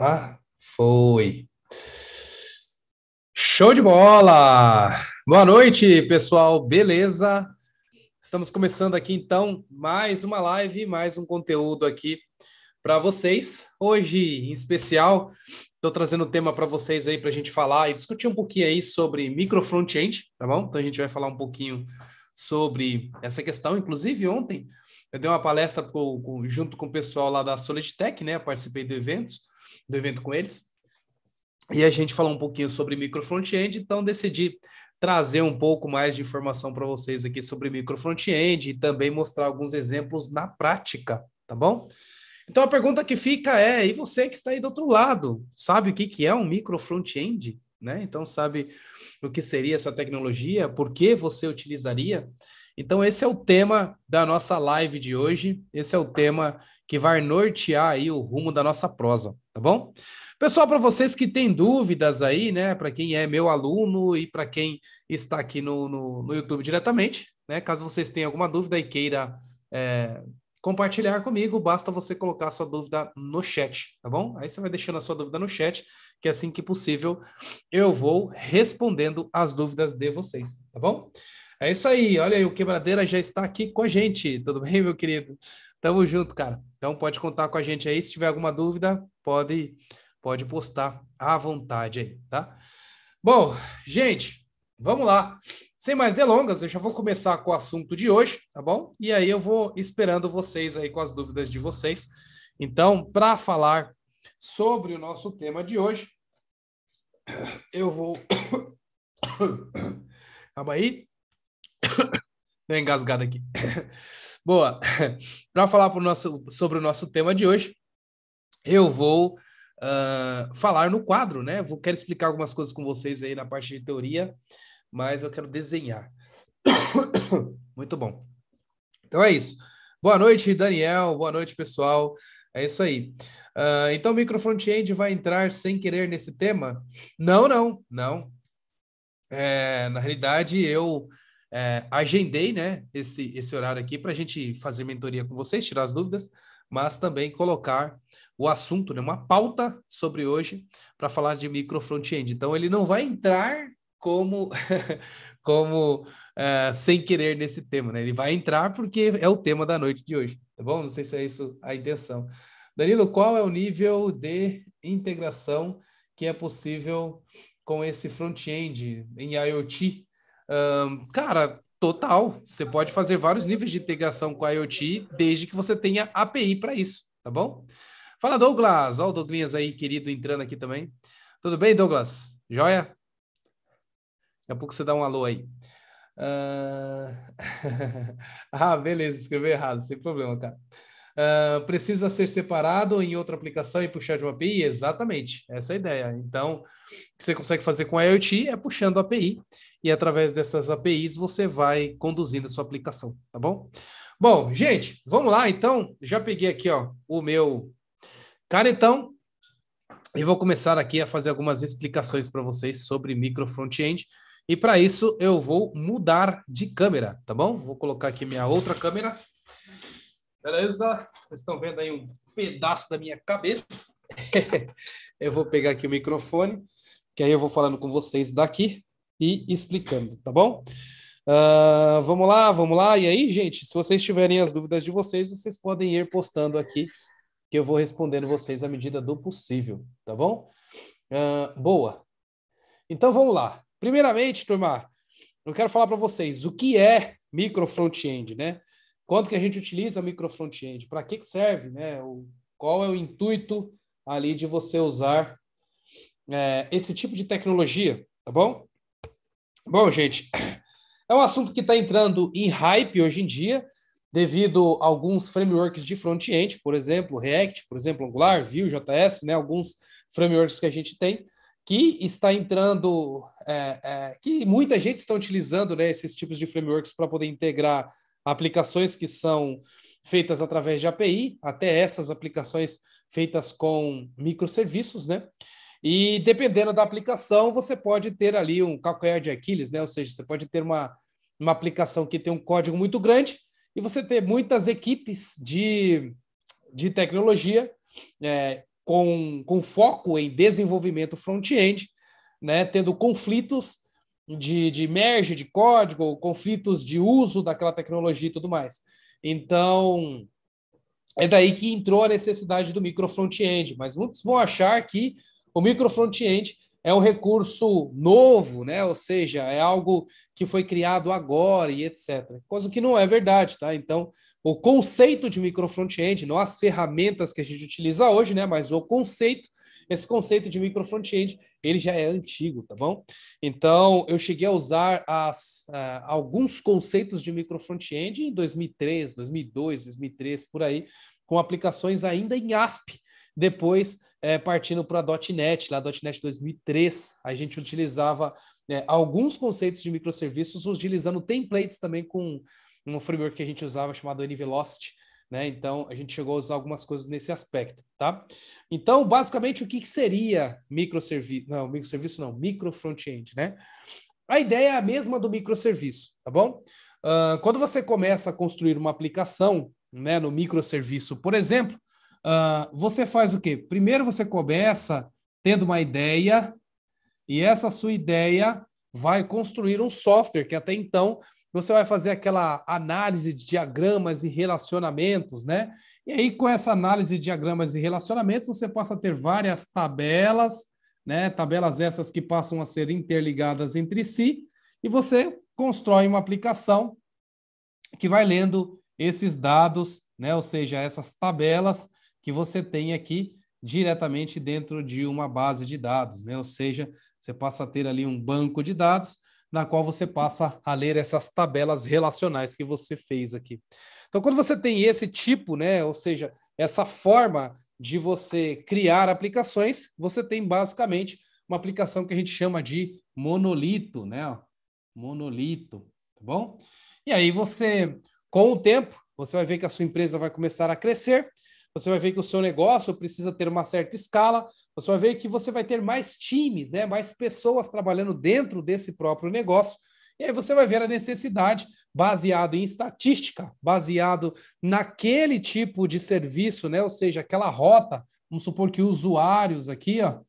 Ah, Foi. Show de bola! Boa noite, pessoal. Beleza? Estamos começando aqui então mais uma live, mais um conteúdo aqui para vocês. Hoje, em especial, estou trazendo o tema para vocês aí para a gente falar e discutir um pouquinho aí sobre micro front-end, tá bom? Então a gente vai falar um pouquinho sobre essa questão. Inclusive, ontem eu dei uma palestra com, com, junto com o pessoal lá da Solidtech, né? Eu participei do evento, do evento com eles. E a gente falou um pouquinho sobre micro front-end, então decidi trazer um pouco mais de informação para vocês aqui sobre micro front-end e também mostrar alguns exemplos na prática, tá bom? Então a pergunta que fica é: e você que está aí do outro lado, sabe o que, que é um micro front-end? Né? Então, sabe o que seria essa tecnologia? Por que você utilizaria? Então, esse é o tema da nossa live de hoje. Esse é o tema que vai nortear aí o rumo da nossa prosa, tá bom? Pessoal, para vocês que têm dúvidas aí, né? Para quem é meu aluno e para quem está aqui no, no, no, YouTube diretamente, né? Caso vocês tenham alguma dúvida e queira é, compartilhar comigo, basta você colocar sua dúvida no chat, tá bom? Aí você vai deixando a sua dúvida no chat, que assim que possível eu vou respondendo as dúvidas de vocês, tá bom? É isso aí, olha aí, o Quebradeira já está aqui com a gente. Tudo bem, meu querido? Tamo junto, cara. Então pode contar com a gente aí. Se tiver alguma dúvida, pode, pode postar à vontade aí, tá? Bom, gente, vamos lá. Sem mais delongas, eu já vou começar com o assunto de hoje, tá bom? E aí eu vou esperando vocês aí com as dúvidas de vocês. Então, para falar sobre o nosso tema de hoje, eu vou. Calma aí. Deu engasgado aqui. Boa. Para falar pro nosso, sobre o nosso tema de hoje, eu vou uh, falar no quadro, né? Vou quero explicar algumas coisas com vocês aí na parte de teoria, mas eu quero desenhar. Muito bom. Então é isso. Boa noite, Daniel. Boa noite, pessoal. É isso aí. Uh, então, o front end vai entrar sem querer nesse tema? Não, não, não. É, na realidade, eu é, agendei né, esse, esse horário aqui para a gente fazer mentoria com vocês, tirar as dúvidas, mas também colocar o assunto, né, uma pauta sobre hoje para falar de micro front-end. Então, ele não vai entrar como, como é, sem querer nesse tema, né? Ele vai entrar porque é o tema da noite de hoje, tá bom? Não sei se é isso a intenção. Danilo, qual é o nível de integração que é possível com esse front-end em IoT um, cara, total. Você pode fazer vários níveis de integração com a IoT, desde que você tenha API para isso, tá bom? Fala, Douglas. Olha o Douglas aí, querido, entrando aqui também. Tudo bem, Douglas? Joia? Daqui a pouco você dá um alô aí. Uh... ah, beleza, escreveu errado, sem problema, cara. Uh, precisa ser separado em outra aplicação e puxar de uma API? Exatamente, essa é a ideia. Então, o que você consegue fazer com a IoT é puxando a API, e através dessas APIs você vai conduzindo a sua aplicação, tá bom? Bom, gente, vamos lá então. Já peguei aqui ó, o meu caretão e vou começar aqui a fazer algumas explicações para vocês sobre micro front-end. E para isso eu vou mudar de câmera, tá bom? Vou colocar aqui minha outra câmera Beleza? Vocês estão vendo aí um pedaço da minha cabeça. eu vou pegar aqui o microfone, que aí eu vou falando com vocês daqui e explicando, tá bom? Uh, vamos lá, vamos lá. E aí, gente, se vocês tiverem as dúvidas de vocês, vocês podem ir postando aqui, que eu vou respondendo vocês à medida do possível, tá bom? Uh, boa. Então vamos lá. Primeiramente, turma, eu quero falar para vocês o que é micro front-end, né? Quanto que a gente utiliza front end Para que, que serve? Né? O, qual é o intuito ali de você usar é, esse tipo de tecnologia, tá bom? Bom, gente, é um assunto que está entrando em hype hoje em dia, devido a alguns frameworks de front-end, por exemplo, React, por exemplo, Angular, Vue, JS, né? Alguns frameworks que a gente tem que está entrando, é, é, que muita gente está utilizando né, esses tipos de frameworks para poder integrar aplicações que são feitas através de API, até essas aplicações feitas com microserviços, né? E dependendo da aplicação, você pode ter ali um calcanhar de Aquiles, né? Ou seja, você pode ter uma, uma aplicação que tem um código muito grande e você ter muitas equipes de, de tecnologia é, com, com foco em desenvolvimento front-end, né? Tendo conflitos de, de merge de código, conflitos de uso daquela tecnologia e tudo mais. Então, é daí que entrou a necessidade do micro front-end, mas muitos vão achar que o micro front-end é um recurso novo, né? Ou seja, é algo que foi criado agora e etc. Coisa que não é verdade, tá? Então, o conceito de micro front-end, não as ferramentas que a gente utiliza hoje, né? Mas o conceito esse conceito de micro front-end, ele já é antigo, tá bom? Então, eu cheguei a usar as, uh, alguns conceitos de micro front-end em 2003, 2002, 2003, por aí, com aplicações ainda em ASP. Depois, é, partindo para a .NET, lá .NET 2003, a gente utilizava eh, alguns conceitos de microserviços, utilizando templates também com um framework que a gente usava chamado NVelocity, né? Então, a gente chegou a usar algumas coisas nesse aspecto, tá? Então, basicamente, o que, que seria microserviço? Não, microserviço não, micro front-end, né? A ideia é a mesma do microserviço, tá bom? Uh, quando você começa a construir uma aplicação, né, no microserviço, por exemplo, uh, você faz o quê? Primeiro você começa tendo uma ideia e essa sua ideia vai construir um software que até então você vai fazer aquela análise de diagramas e relacionamentos, né? E aí, com essa análise de diagramas e relacionamentos, você passa a ter várias tabelas, né? Tabelas essas que passam a ser interligadas entre si, e você constrói uma aplicação que vai lendo esses dados, né? Ou seja, essas tabelas que você tem aqui diretamente dentro de uma base de dados, né? Ou seja, você passa a ter ali um banco de dados na qual você passa a ler essas tabelas relacionais que você fez aqui. Então, quando você tem esse tipo, né, ou seja, essa forma de você criar aplicações, você tem basicamente uma aplicação que a gente chama de monolito, né? Monolito, tá bom? E aí você, com o tempo, você vai ver que a sua empresa vai começar a crescer, você vai ver que o seu negócio precisa ter uma certa escala, você vai ver que você vai ter mais times, né, mais pessoas trabalhando dentro desse próprio negócio. E aí você vai ver a necessidade, baseado em estatística, baseado naquele tipo de serviço, né, ou seja, aquela rota. Vamos supor que usuários aqui, ó,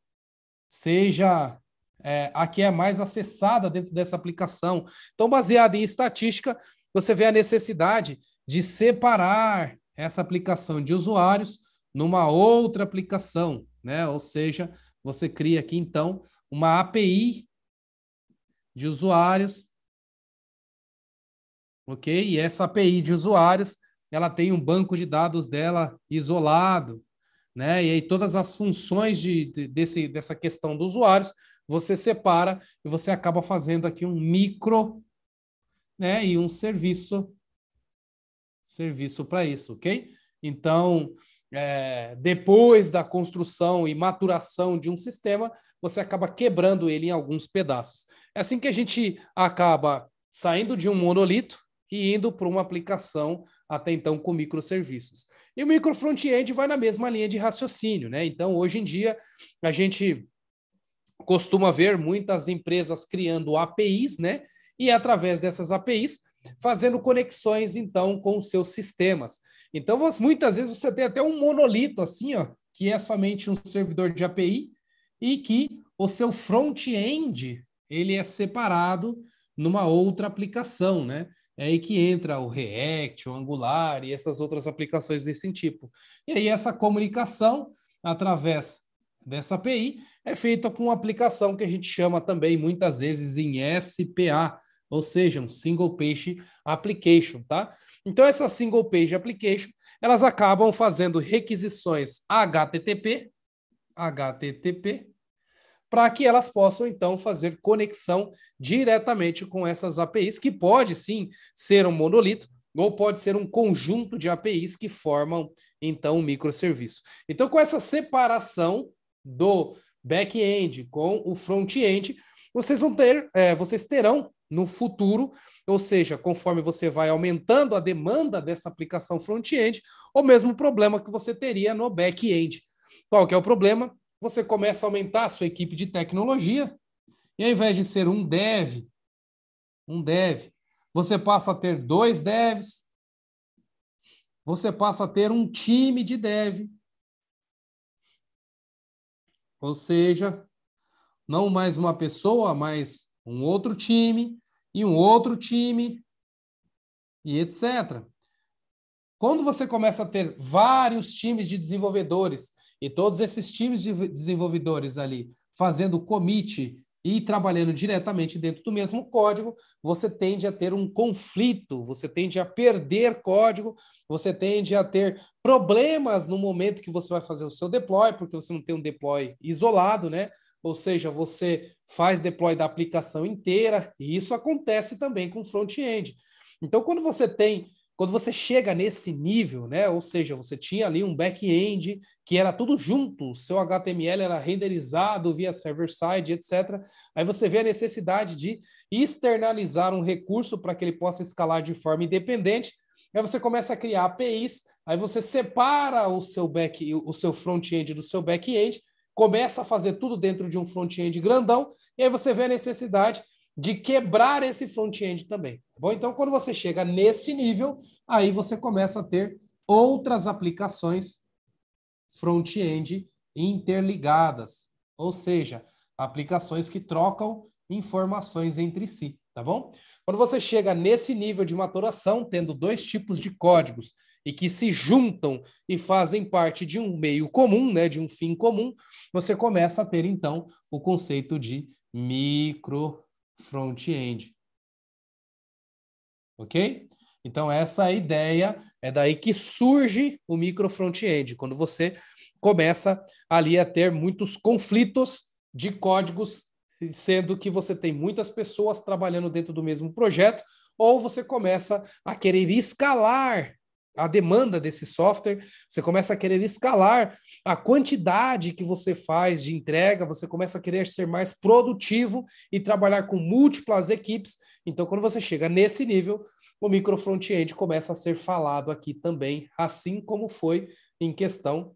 seja é, a que é mais acessada dentro dessa aplicação. Então, baseado em estatística, você vê a necessidade de separar essa aplicação de usuários numa outra aplicação, né? Ou seja, você cria aqui então uma API de usuários, ok? E essa API de usuários, ela tem um banco de dados dela isolado, né? E aí todas as funções de, de desse, dessa questão dos usuários você separa e você acaba fazendo aqui um micro, né? E um serviço, serviço para isso, ok? Então é, depois da construção e maturação de um sistema, você acaba quebrando ele em alguns pedaços. É assim que a gente acaba saindo de um monolito e indo para uma aplicação até então com microserviços. E o micro front-end vai na mesma linha de raciocínio, né? Então, hoje em dia, a gente costuma ver muitas empresas criando APIs, né? E através dessas APIs, fazendo conexões então com os seus sistemas. Então, você, muitas vezes você tem até um monolito assim, ó, que é somente um servidor de API e que o seu front-end ele é separado numa outra aplicação, né? É aí que entra o React, o Angular e essas outras aplicações desse tipo. E aí essa comunicação através dessa API é feita com uma aplicação que a gente chama também muitas vezes em SPA, ou seja, um single page application, tá? Então essa single page application, elas acabam fazendo requisições HTTP, HTTP, para que elas possam então fazer conexão diretamente com essas APIs, que pode sim ser um monolito ou pode ser um conjunto de APIs que formam então um microserviço. Então com essa separação do back-end com o front-end, vocês vão ter, é, vocês terão no futuro, ou seja, conforme você vai aumentando a demanda dessa aplicação front-end, o mesmo problema que você teria no back-end. Qual que é o problema? Você começa a aumentar a sua equipe de tecnologia, e ao invés de ser um dev, um dev, você passa a ter dois devs, você passa a ter um time de dev. Ou seja, não mais uma pessoa, mas um outro time e um outro time e etc. Quando você começa a ter vários times de desenvolvedores e todos esses times de desenvolvedores ali fazendo commit e trabalhando diretamente dentro do mesmo código, você tende a ter um conflito, você tende a perder código, você tende a ter problemas no momento que você vai fazer o seu deploy, porque você não tem um deploy isolado, né? ou seja, você faz deploy da aplicação inteira, e isso acontece também com front-end. Então, quando você tem, quando você chega nesse nível, né? Ou seja, você tinha ali um back-end que era tudo junto, o seu HTML era renderizado via server-side, etc. Aí você vê a necessidade de externalizar um recurso para que ele possa escalar de forma independente. Aí você começa a criar APIs, aí você separa o seu back, o seu front-end do seu back-end, começa a fazer tudo dentro de um front-end grandão, e aí você vê a necessidade de quebrar esse front-end também. Tá bom? Então, quando você chega nesse nível, aí você começa a ter outras aplicações front-end interligadas, ou seja, aplicações que trocam informações entre si, tá bom? Quando você chega nesse nível de maturação, tendo dois tipos de códigos e que se juntam e fazem parte de um meio comum, né, de um fim comum, você começa a ter então o conceito de micro front-end. OK? Então essa é ideia é daí que surge o micro front-end, quando você começa ali a ter muitos conflitos de códigos, sendo que você tem muitas pessoas trabalhando dentro do mesmo projeto, ou você começa a querer escalar a demanda desse software, você começa a querer escalar a quantidade que você faz de entrega, você começa a querer ser mais produtivo e trabalhar com múltiplas equipes. Então, quando você chega nesse nível, o micro front-end começa a ser falado aqui também, assim como foi em questão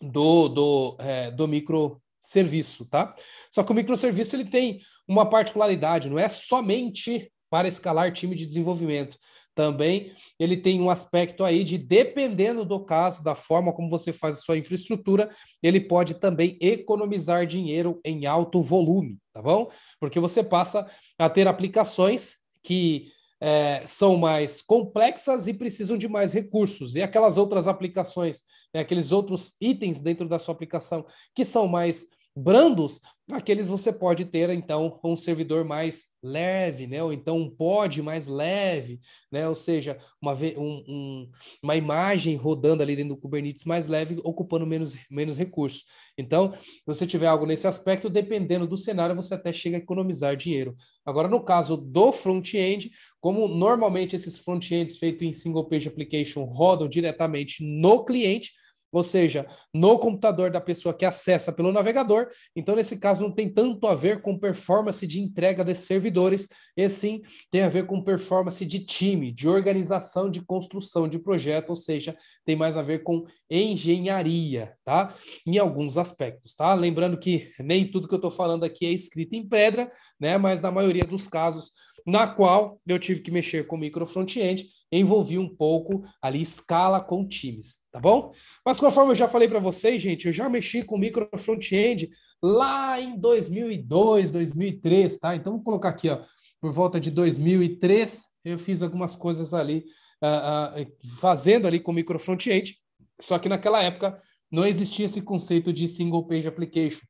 do, do, é, do micro serviço, tá? Só que o microserviço ele tem uma particularidade, não é somente para escalar time de desenvolvimento também ele tem um aspecto aí de, dependendo do caso, da forma como você faz a sua infraestrutura, ele pode também economizar dinheiro em alto volume, tá bom? Porque você passa a ter aplicações que é, são mais complexas e precisam de mais recursos. E aquelas outras aplicações, né, aqueles outros itens dentro da sua aplicação que são mais brandos, aqueles você pode ter então um servidor mais leve, né? Ou então um pod mais leve, né? Ou seja, uma, um, um, uma imagem rodando ali dentro do Kubernetes mais leve, ocupando menos, menos recursos. Então, se você tiver algo nesse aspecto, dependendo do cenário, você até chega a economizar dinheiro. Agora, no caso do front-end, como normalmente esses front-ends feitos em single page application rodam diretamente no cliente, ou seja, no computador da pessoa que acessa pelo navegador. Então, nesse caso, não tem tanto a ver com performance de entrega de servidores, e sim tem a ver com performance de time, de organização, de construção de projeto, ou seja, tem mais a ver com engenharia, tá? Em alguns aspectos, tá? Lembrando que nem tudo que eu estou falando aqui é escrito em pedra, né? Mas na maioria dos casos na qual eu tive que mexer com micro front-end, envolvi um pouco ali escala com times, tá bom? Mas conforme eu já falei para vocês, gente, eu já mexi com micro front-end lá em 2002, 2003, tá? Então vou colocar aqui, ó, por volta de 2003, eu fiz algumas coisas ali uh, uh, fazendo ali com micro front-end, só que naquela época não existia esse conceito de single page application.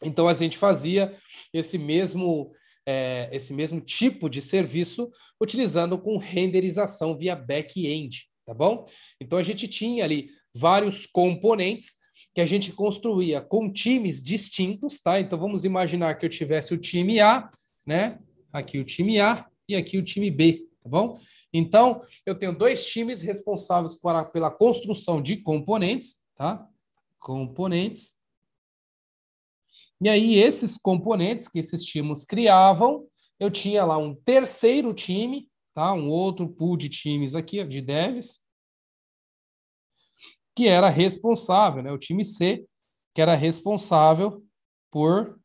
Então a gente fazia esse mesmo é, esse mesmo tipo de serviço utilizando com renderização via back-end, tá bom? Então a gente tinha ali vários componentes que a gente construía com times distintos, tá? Então vamos imaginar que eu tivesse o time A, né? Aqui o time A e aqui o time B, tá bom? Então eu tenho dois times responsáveis para, pela construção de componentes, tá? Componentes e aí, esses componentes que esses times criavam, eu tinha lá um terceiro time, tá? um outro pool de times aqui, de devs, que era responsável, né? o time C, que era responsável por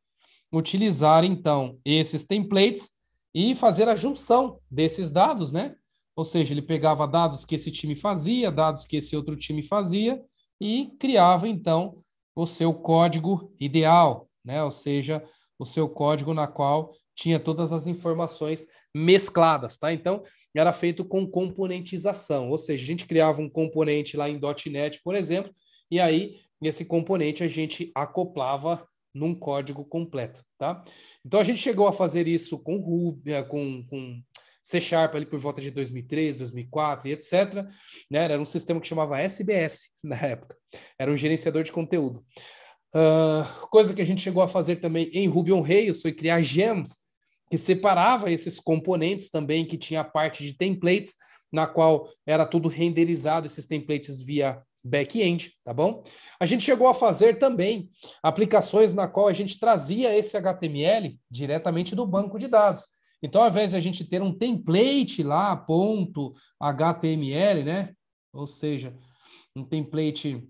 utilizar, então, esses templates e fazer a junção desses dados, né? Ou seja, ele pegava dados que esse time fazia, dados que esse outro time fazia, e criava, então, o seu código ideal, né? Ou seja, o seu código na qual tinha todas as informações mescladas, tá? Então, era feito com componentização, ou seja, a gente criava um componente lá em .NET, por exemplo, e aí esse componente a gente acoplava num código completo, tá? Então, a gente chegou a fazer isso com Ruby, eh, com, com C Sharp ali por volta de 2003, 2004 e etc. Né? Era um sistema que chamava SBS na época. Era um gerenciador de conteúdo. Uh, coisa que a gente chegou a fazer também em Ruby on Rails foi criar gems, que separava esses componentes também, que tinha a parte de templates, na qual era tudo renderizado, esses templates via back-end, tá bom? A gente chegou a fazer também aplicações na qual a gente trazia esse HTML diretamente do banco de dados. Então, ao invés de a gente ter um template lá, ponto HTML, né? Ou seja, um template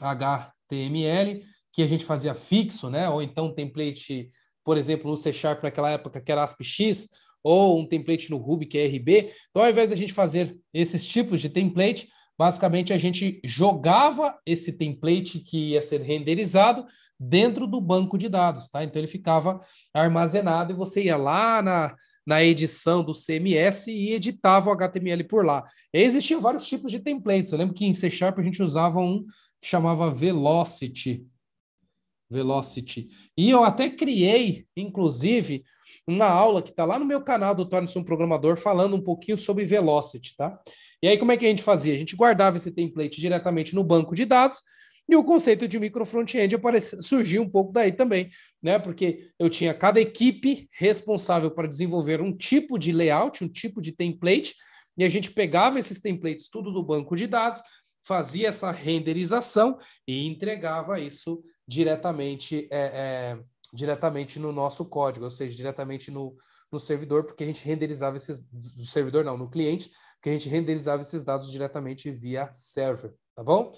H HTML que a gente fazia fixo, né? Ou então template, por exemplo, no C Sharp naquela época que era ASP-X, ou um template no Ruby que é RB. Então, ao invés de a gente fazer esses tipos de template, basicamente a gente jogava esse template que ia ser renderizado dentro do banco de dados, tá? Então ele ficava armazenado e você ia lá na, na edição do CMS e editava o HTML por lá. existiam vários tipos de templates. Eu lembro que em C Sharp a gente usava um que chamava Velocity. Velocity. E eu até criei, inclusive, na aula que está lá no meu canal do Torne-se um Programador, falando um pouquinho sobre Velocity, tá? E aí, como é que a gente fazia? A gente guardava esse template diretamente no banco de dados e o conceito de micro front-end surgiu um pouco daí também, né? Porque eu tinha cada equipe responsável para desenvolver um tipo de layout, um tipo de template, e a gente pegava esses templates tudo do banco de dados fazia essa renderização e entregava isso diretamente, é, é, diretamente no nosso código, ou seja, diretamente no, no servidor, porque a gente renderizava esses. do servidor não, no cliente, porque a gente renderizava esses dados diretamente via server, tá bom?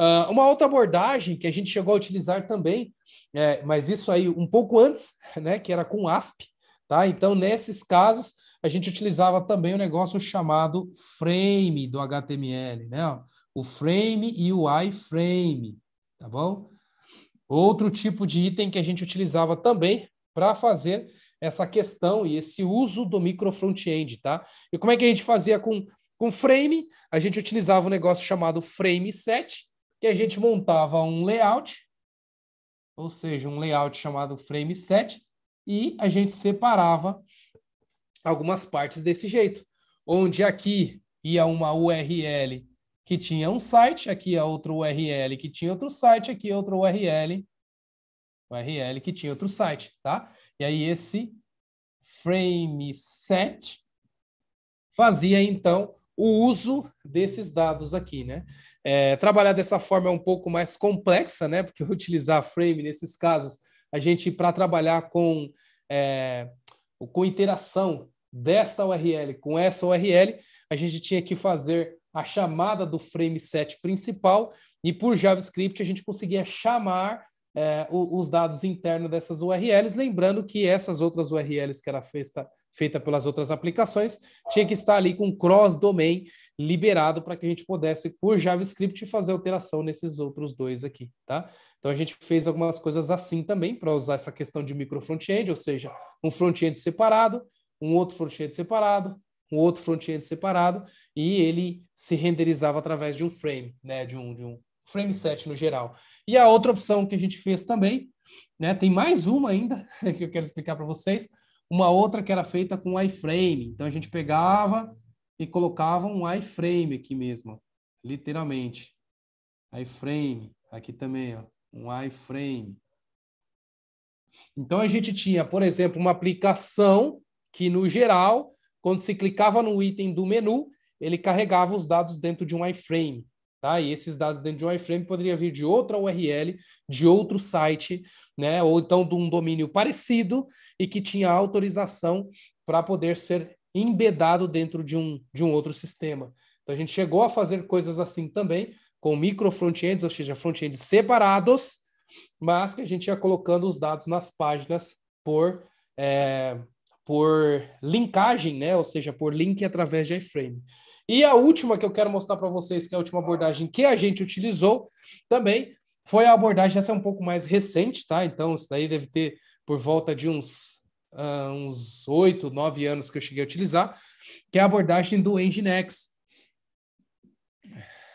Uh, uma outra abordagem que a gente chegou a utilizar também, é, mas isso aí um pouco antes, né, que era com ASP, tá? Então, nesses casos, a gente utilizava também o um negócio chamado frame do HTML, né? o frame e o iframe, tá bom? Outro tipo de item que a gente utilizava também para fazer essa questão e esse uso do micro front-end, tá? E como é que a gente fazia com, com frame? A gente utilizava um negócio chamado frame set, que a gente montava um layout, ou seja, um layout chamado frame set, e a gente separava algumas partes desse jeito, onde aqui ia uma URL que tinha um site, aqui é outro URL que tinha outro site, aqui é outro URL, URL que tinha outro site, tá? E aí esse frame set fazia então o uso desses dados aqui, né? É, trabalhar dessa forma é um pouco mais complexa, né? Porque utilizar frame nesses casos, a gente para trabalhar com é, com interação dessa URL com essa URL, a gente tinha que fazer a chamada do frame set principal e por JavaScript a gente conseguia chamar é, os dados internos dessas URLs, lembrando que essas outras URLs que era feita, feita pelas outras aplicações tinha que estar ali com cross-domain liberado para que a gente pudesse, por JavaScript, fazer alteração nesses outros dois aqui, tá? Então a gente fez algumas coisas assim também para usar essa questão de micro front-end, ou seja, um front-end separado, um outro front-end separado, um outro front-end separado e ele se renderizava através de um frame, né, de um, de um frame set no geral. E a outra opção que a gente fez também, né, tem mais uma ainda que eu quero explicar para vocês, uma outra que era feita com iframe. Então a gente pegava e colocava um iframe aqui mesmo, literalmente. iframe, aqui também, ó, um iframe. Então a gente tinha, por exemplo, uma aplicação que no geral quando se clicava no item do menu, ele carregava os dados dentro de um iframe. Tá? E esses dados dentro de um iframe poderiam vir de outra URL, de outro site, né? ou então de um domínio parecido e que tinha autorização para poder ser embedado dentro de um, de um outro sistema. Então a gente chegou a fazer coisas assim também, com micro frontends, ou seja, frontends separados, mas que a gente ia colocando os dados nas páginas por, é, por linkagem, né? Ou seja, por link através de iframe. E a última que eu quero mostrar para vocês, que é a última abordagem que a gente utilizou também, foi a abordagem, essa é um pouco mais recente, tá? Então, isso daí deve ter por volta de uns uh, uns anos que eu cheguei a utilizar, que é a abordagem do Nginx.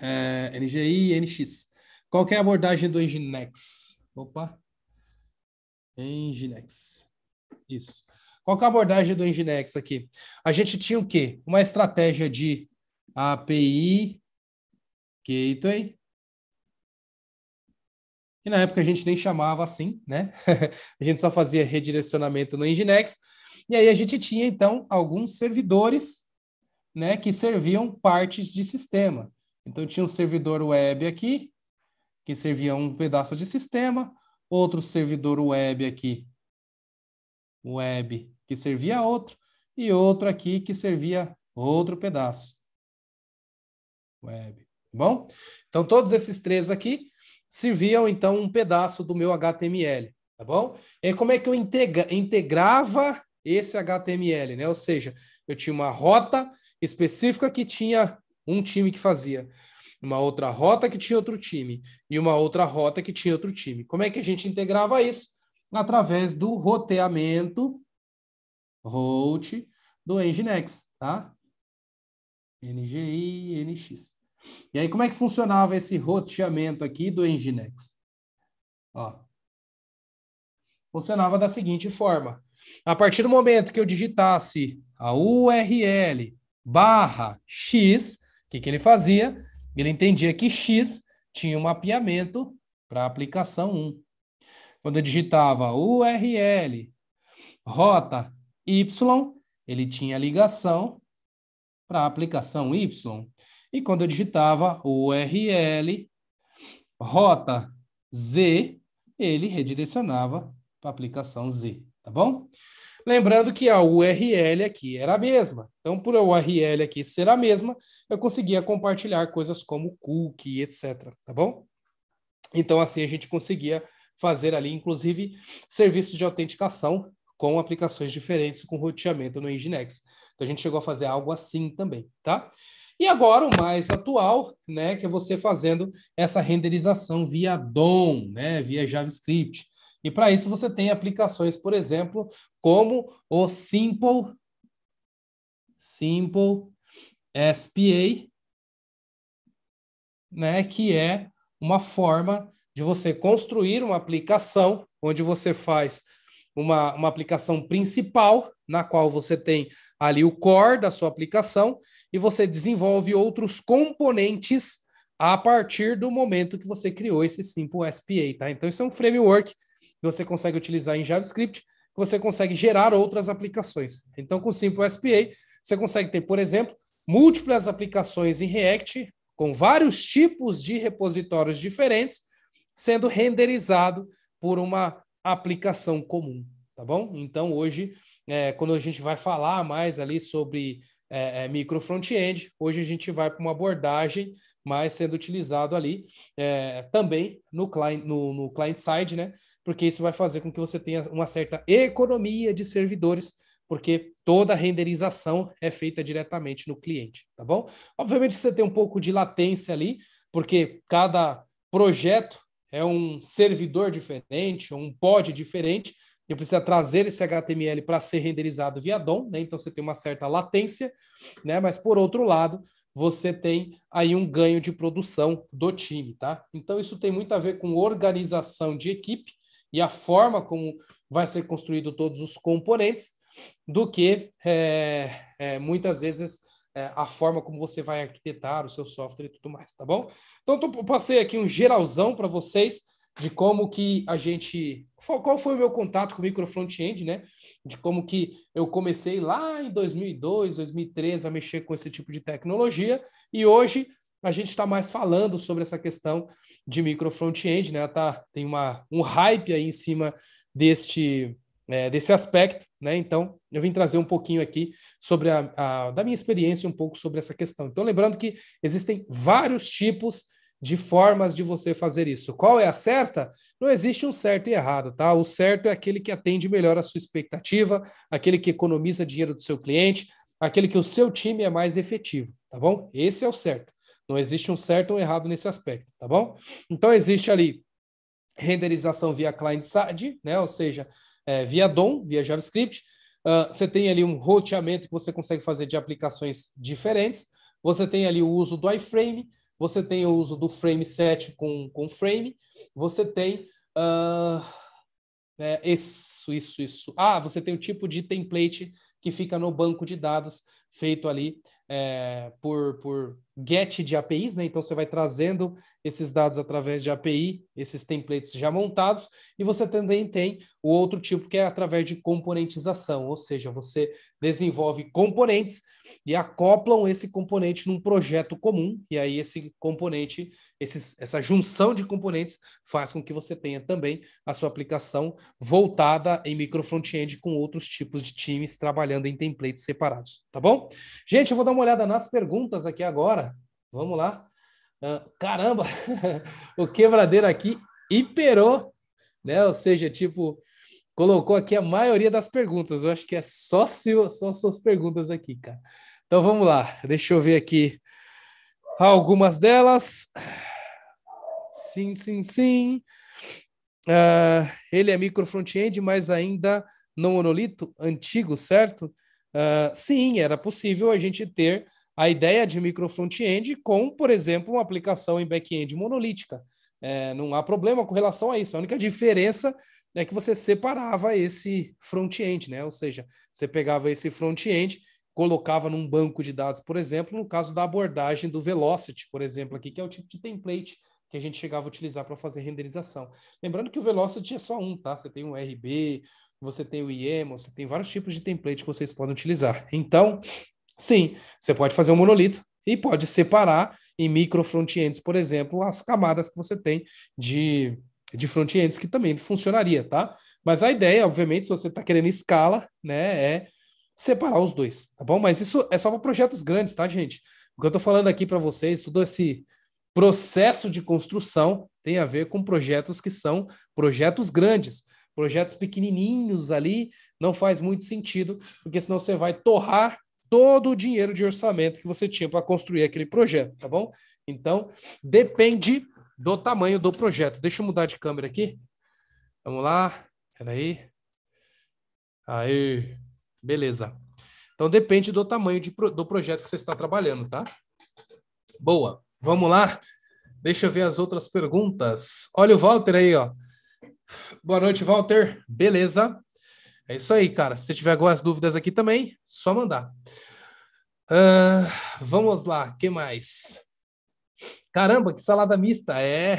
É, NGI, NX. Qual que é a abordagem do Nginx? Opa. Nginx. Isso. Qual é a abordagem do Nginx aqui? A gente tinha o quê? Uma estratégia de API Gateway, e na época a gente nem chamava assim, né? a gente só fazia redirecionamento no Nginx. E aí a gente tinha, então, alguns servidores né, que serviam partes de sistema. Então, tinha um servidor web aqui, que servia um pedaço de sistema, outro servidor web aqui, web que servia a outro, e outro aqui que servia outro pedaço. Web. Bom? Então, todos esses três aqui serviam, então, um pedaço do meu HTML, tá bom? E é como é que eu integra integrava esse HTML, né? Ou seja, eu tinha uma rota específica que tinha um time que fazia, uma outra rota que tinha outro time e uma outra rota que tinha outro time. Como é que a gente integrava isso? Através do roteamento root do Nginx, tá? NGI, NX. E aí, como é que funcionava esse roteamento aqui do Nginx? Ó. Funcionava da seguinte forma. A partir do momento que eu digitasse a URL barra X, o que, que ele fazia? Ele entendia que X tinha um mapeamento para a aplicação 1. Quando eu digitava URL rota Y, ele tinha ligação para a aplicação Y. E quando eu digitava URL, rota Z, ele redirecionava para a aplicação Z, tá bom? Lembrando que a URL aqui era a mesma. Então, por a URL aqui ser a mesma, eu conseguia compartilhar coisas como cookie, etc. Tá bom? Então, assim, a gente conseguia fazer ali, inclusive, serviços de autenticação com aplicações diferentes com roteamento no Nginx. Então a gente chegou a fazer algo assim também, tá? E agora o mais atual, né, que é você fazendo essa renderização via DOM, né, via JavaScript. E para isso você tem aplicações, por exemplo, como o Simple Simple SPA, né, que é uma forma de você construir uma aplicação onde você faz uma, uma aplicação principal, na qual você tem ali o core da sua aplicação, e você desenvolve outros componentes a partir do momento que você criou esse Simple SPA, tá? Então, isso é um framework que você consegue utilizar em JavaScript, que você consegue gerar outras aplicações. Então, com o Simple SPA, você consegue ter, por exemplo, múltiplas aplicações em React, com vários tipos de repositórios diferentes, sendo renderizado por uma aplicação comum, tá bom? Então, hoje, é, quando a gente vai falar mais ali sobre é, é, micro front-end, hoje a gente vai para uma abordagem mais sendo utilizado ali é, também no client, no, no client side, né? Porque isso vai fazer com que você tenha uma certa economia de servidores porque toda a renderização é feita diretamente no cliente, tá bom? Obviamente que você tem um pouco de latência ali, porque cada projeto é um servidor diferente, um pod diferente, eu precisa trazer esse HTML para ser renderizado via DOM, né? então você tem uma certa latência, né? mas por outro lado, você tem aí um ganho de produção do time, tá? Então isso tem muito a ver com organização de equipe e a forma como vai ser construído todos os componentes, do que é, é, muitas vezes é, a forma como você vai arquitetar o seu software e tudo mais, tá bom? Então, eu passei aqui um geralzão para vocês de como que a gente. Qual foi o meu contato com o micro front-end, né? De como que eu comecei lá em 2002, 2003 a mexer com esse tipo de tecnologia e hoje a gente está mais falando sobre essa questão de micro front-end, né? Tá, tem uma, um hype aí em cima deste é, desse aspecto, né? Então, eu vim trazer um pouquinho aqui sobre a, a, da minha experiência um pouco sobre essa questão. Então, lembrando que existem vários tipos de formas de você fazer isso. Qual é a certa? Não existe um certo e errado, tá? O certo é aquele que atende melhor a sua expectativa, aquele que economiza dinheiro do seu cliente, aquele que o seu time é mais efetivo, tá bom? Esse é o certo. Não existe um certo ou errado nesse aspecto, tá bom? Então existe ali renderização via client side, né? Ou seja, é, via DOM, via JavaScript. Uh, você tem ali um roteamento que você consegue fazer de aplicações diferentes. Você tem ali o uso do iframe, você tem o uso do frame set com, com frame, você tem. Uh, é, isso, isso, isso. Ah, você tem o tipo de template que fica no banco de dados feito ali é, por, por get de APIs, né? Então você vai trazendo esses dados através de API, esses templates já montados, e você também tem o outro tipo que é através de componentização, ou seja, você desenvolve componentes e acoplam esse componente num projeto comum, e aí esse componente, esses, essa junção de componentes faz com que você tenha também a sua aplicação voltada em micro front-end com outros tipos de times trabalhando em templates separados, tá bom? bom? Gente, eu vou dar uma olhada nas perguntas aqui agora. Vamos lá. Uh, caramba, o quebradeiro aqui hiperou, né? Ou seja, tipo, colocou aqui a maioria das perguntas. Eu acho que é só, seu, só suas perguntas aqui, cara. Então vamos lá, deixa eu ver aqui algumas delas. Sim, sim, sim. Uh, ele é micro front-end, mas ainda no monolito antigo, certo? Ah, sim, era possível a gente ter a ideia de micro front-end com, por exemplo, uma aplicação em back-end monolítica. É, não há problema com relação a isso. A única diferença é que você separava esse front-end, né? Ou seja, você pegava esse front-end, colocava num banco de dados, por exemplo, no caso da abordagem do Velocity, por exemplo, aqui, que é o tipo de template que a gente chegava a utilizar para fazer renderização. Lembrando que o Velocity é só um, tá? Você tem um RB, você tem o IEMO, você tem vários tipos de template que vocês podem utilizar. Então, sim, você pode fazer um monolito e pode separar em micro frontends, por exemplo, as camadas que você tem de, de frontends, que também funcionaria, tá? Mas a ideia, obviamente, se você está querendo escala, né, é separar os dois, tá bom? Mas isso é só para projetos grandes, tá, gente? O que eu estou falando aqui para vocês, todo esse processo de construção tem a ver com projetos que são projetos grandes. Projetos pequenininhos ali não faz muito sentido, porque senão você vai torrar todo o dinheiro de orçamento que você tinha para construir aquele projeto, tá bom? Então, depende do tamanho do projeto. Deixa eu mudar de câmera aqui. Vamos lá. Peraí. Aí. Beleza. Então, depende do tamanho de, do projeto que você está trabalhando, tá? Boa. Vamos lá. Deixa eu ver as outras perguntas. Olha o Walter aí, ó. Boa noite, Walter. Beleza? É isso aí, cara. Se tiver algumas dúvidas aqui também, só mandar. Uh, vamos lá, que mais? Caramba, que salada mista! É,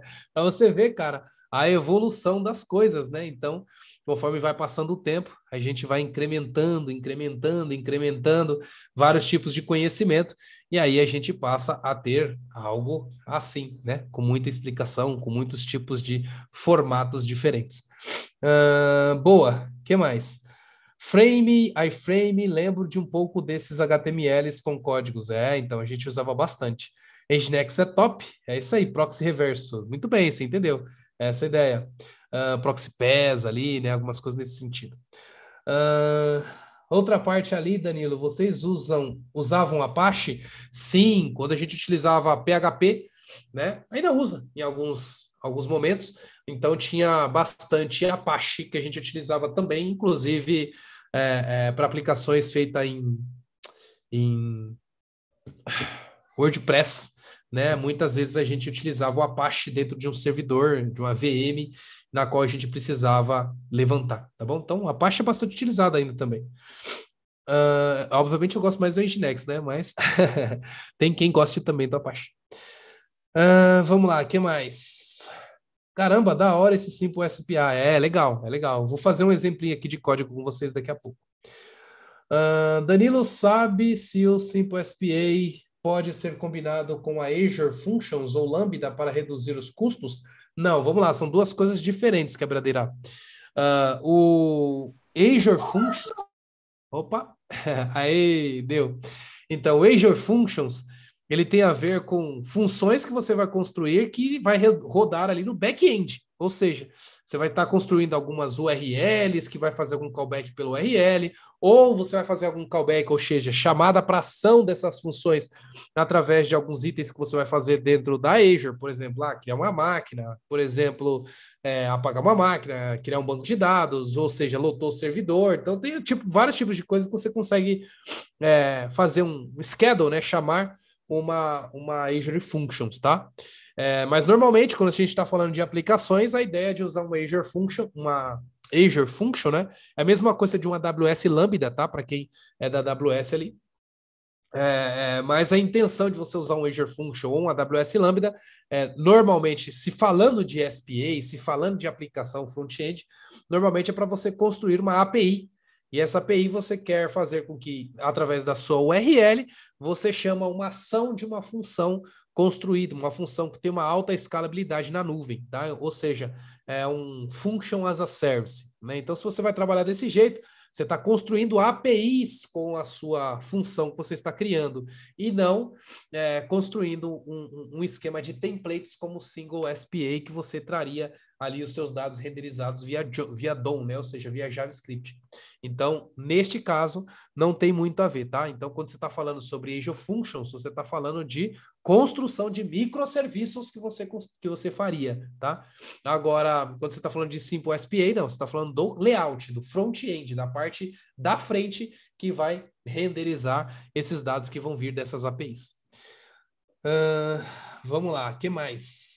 para você ver, cara, a evolução das coisas, né? Então, Conforme vai passando o tempo, a gente vai incrementando, incrementando, incrementando vários tipos de conhecimento, e aí a gente passa a ter algo assim, né? Com muita explicação, com muitos tipos de formatos diferentes. Uh, boa, que mais? Frame, iframe, lembro de um pouco desses HTMLs com códigos. É, então a gente usava bastante. Nginx é top, é isso aí, proxy reverso. Muito bem, você entendeu essa é ideia. Ah, proxy Proxipes ali, né? Algumas coisas nesse sentido. Uh, outra parte ali, Danilo, vocês usam, usavam Apache? Sim, quando a gente utilizava PHP, né? Ainda usa em alguns alguns momentos. Então tinha bastante Apache que a gente utilizava também, inclusive é, é, para aplicações feitas em, em WordPress, né? Muitas vezes a gente utilizava o Apache dentro de um servidor, de uma VM, na qual a gente precisava levantar, tá bom? Então, a Apache é bastante utilizada ainda também. Uh, obviamente, eu gosto mais do Nginx, né? Mas tem quem goste também do Apache. Uh, vamos lá, o que mais? Caramba, da hora esse Simple SPA. É, legal, é legal. Vou fazer um exemplinho aqui de código com vocês daqui a pouco. Uh, Danilo sabe se o Simple SPA pode ser combinado com a Azure Functions ou Lambda para reduzir os custos? Não, vamos lá, são duas coisas diferentes, quebradeira. Uh, o Azure Functions. Opa! Aí, deu. Então, o Azure Functions ele tem a ver com funções que você vai construir que vai rodar ali no back-end. Ou seja, você vai estar tá construindo algumas URLs que vai fazer algum callback pelo URL, ou você vai fazer algum callback, ou seja, chamada para ação dessas funções através de alguns itens que você vai fazer dentro da Azure, por exemplo, ah, criar uma máquina, por exemplo, é, apagar uma máquina, criar um banco de dados, ou seja, lotou o servidor. Então tem tipo, vários tipos de coisas que você consegue é, fazer um schedule, né? Chamar uma, uma Azure Functions, tá? É, mas normalmente, quando a gente está falando de aplicações, a ideia de usar um Azure Function, uma Azure Function, né? É a mesma coisa de uma AWS Lambda, tá? Para quem é da AWS ali. É, é, mas a intenção de você usar um Azure Function ou um AWS Lambda, é, normalmente, se falando de SPA, se falando de aplicação front-end, normalmente é para você construir uma API. E essa API você quer fazer com que, através da sua URL, você chama uma ação de uma função construído, uma função que tem uma alta escalabilidade na nuvem, tá? Ou seja, é um function as a service, né? Então, se você vai trabalhar desse jeito, você está construindo APIs com a sua função que você está criando e não é, construindo um, um, esquema de templates como o single SPA que você traria ali os seus dados renderizados via, via DOM, né? ou seja, via JavaScript. Então, neste caso, não tem muito a ver, tá? Então, quando você está falando sobre Azure Functions, você está falando de construção de microserviços que você, que você faria, tá? Agora, quando você está falando de Simple SPA, não, você está falando do layout, do front-end, da parte da frente que vai renderizar esses dados que vão vir dessas APIs. Uh, vamos lá, o que mais?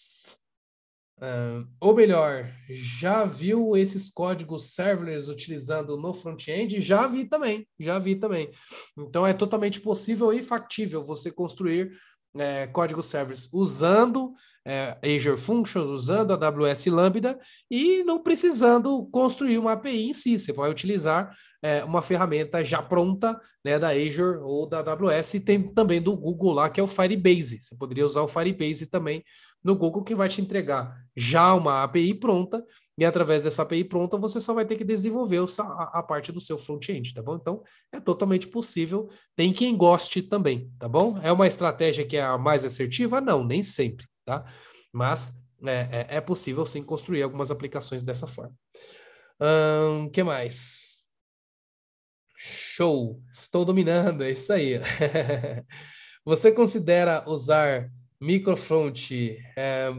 Uh, ou melhor, já viu esses códigos serverless utilizando no front-end? Já vi também, já vi também. Então é totalmente possível e factível você construir é, código serverless usando é, Azure Functions, usando AWS Lambda e não precisando construir uma API em si. Você vai utilizar é, uma ferramenta já pronta né, da Azure ou da AWS e tem também do Google lá, que é o Firebase. Você poderia usar o Firebase também no Google que vai te entregar já uma API pronta, e através dessa API pronta você só vai ter que desenvolver a, parte do seu front-end, tá bom? Então é totalmente possível, tem quem goste também, tá bom? É uma estratégia que é a mais assertiva? Não, nem sempre, tá? Mas é, é, é possível sim construir algumas aplicações dessa forma. O um, que mais? Show! Estou dominando, é isso aí. você considera usar Microfront, é,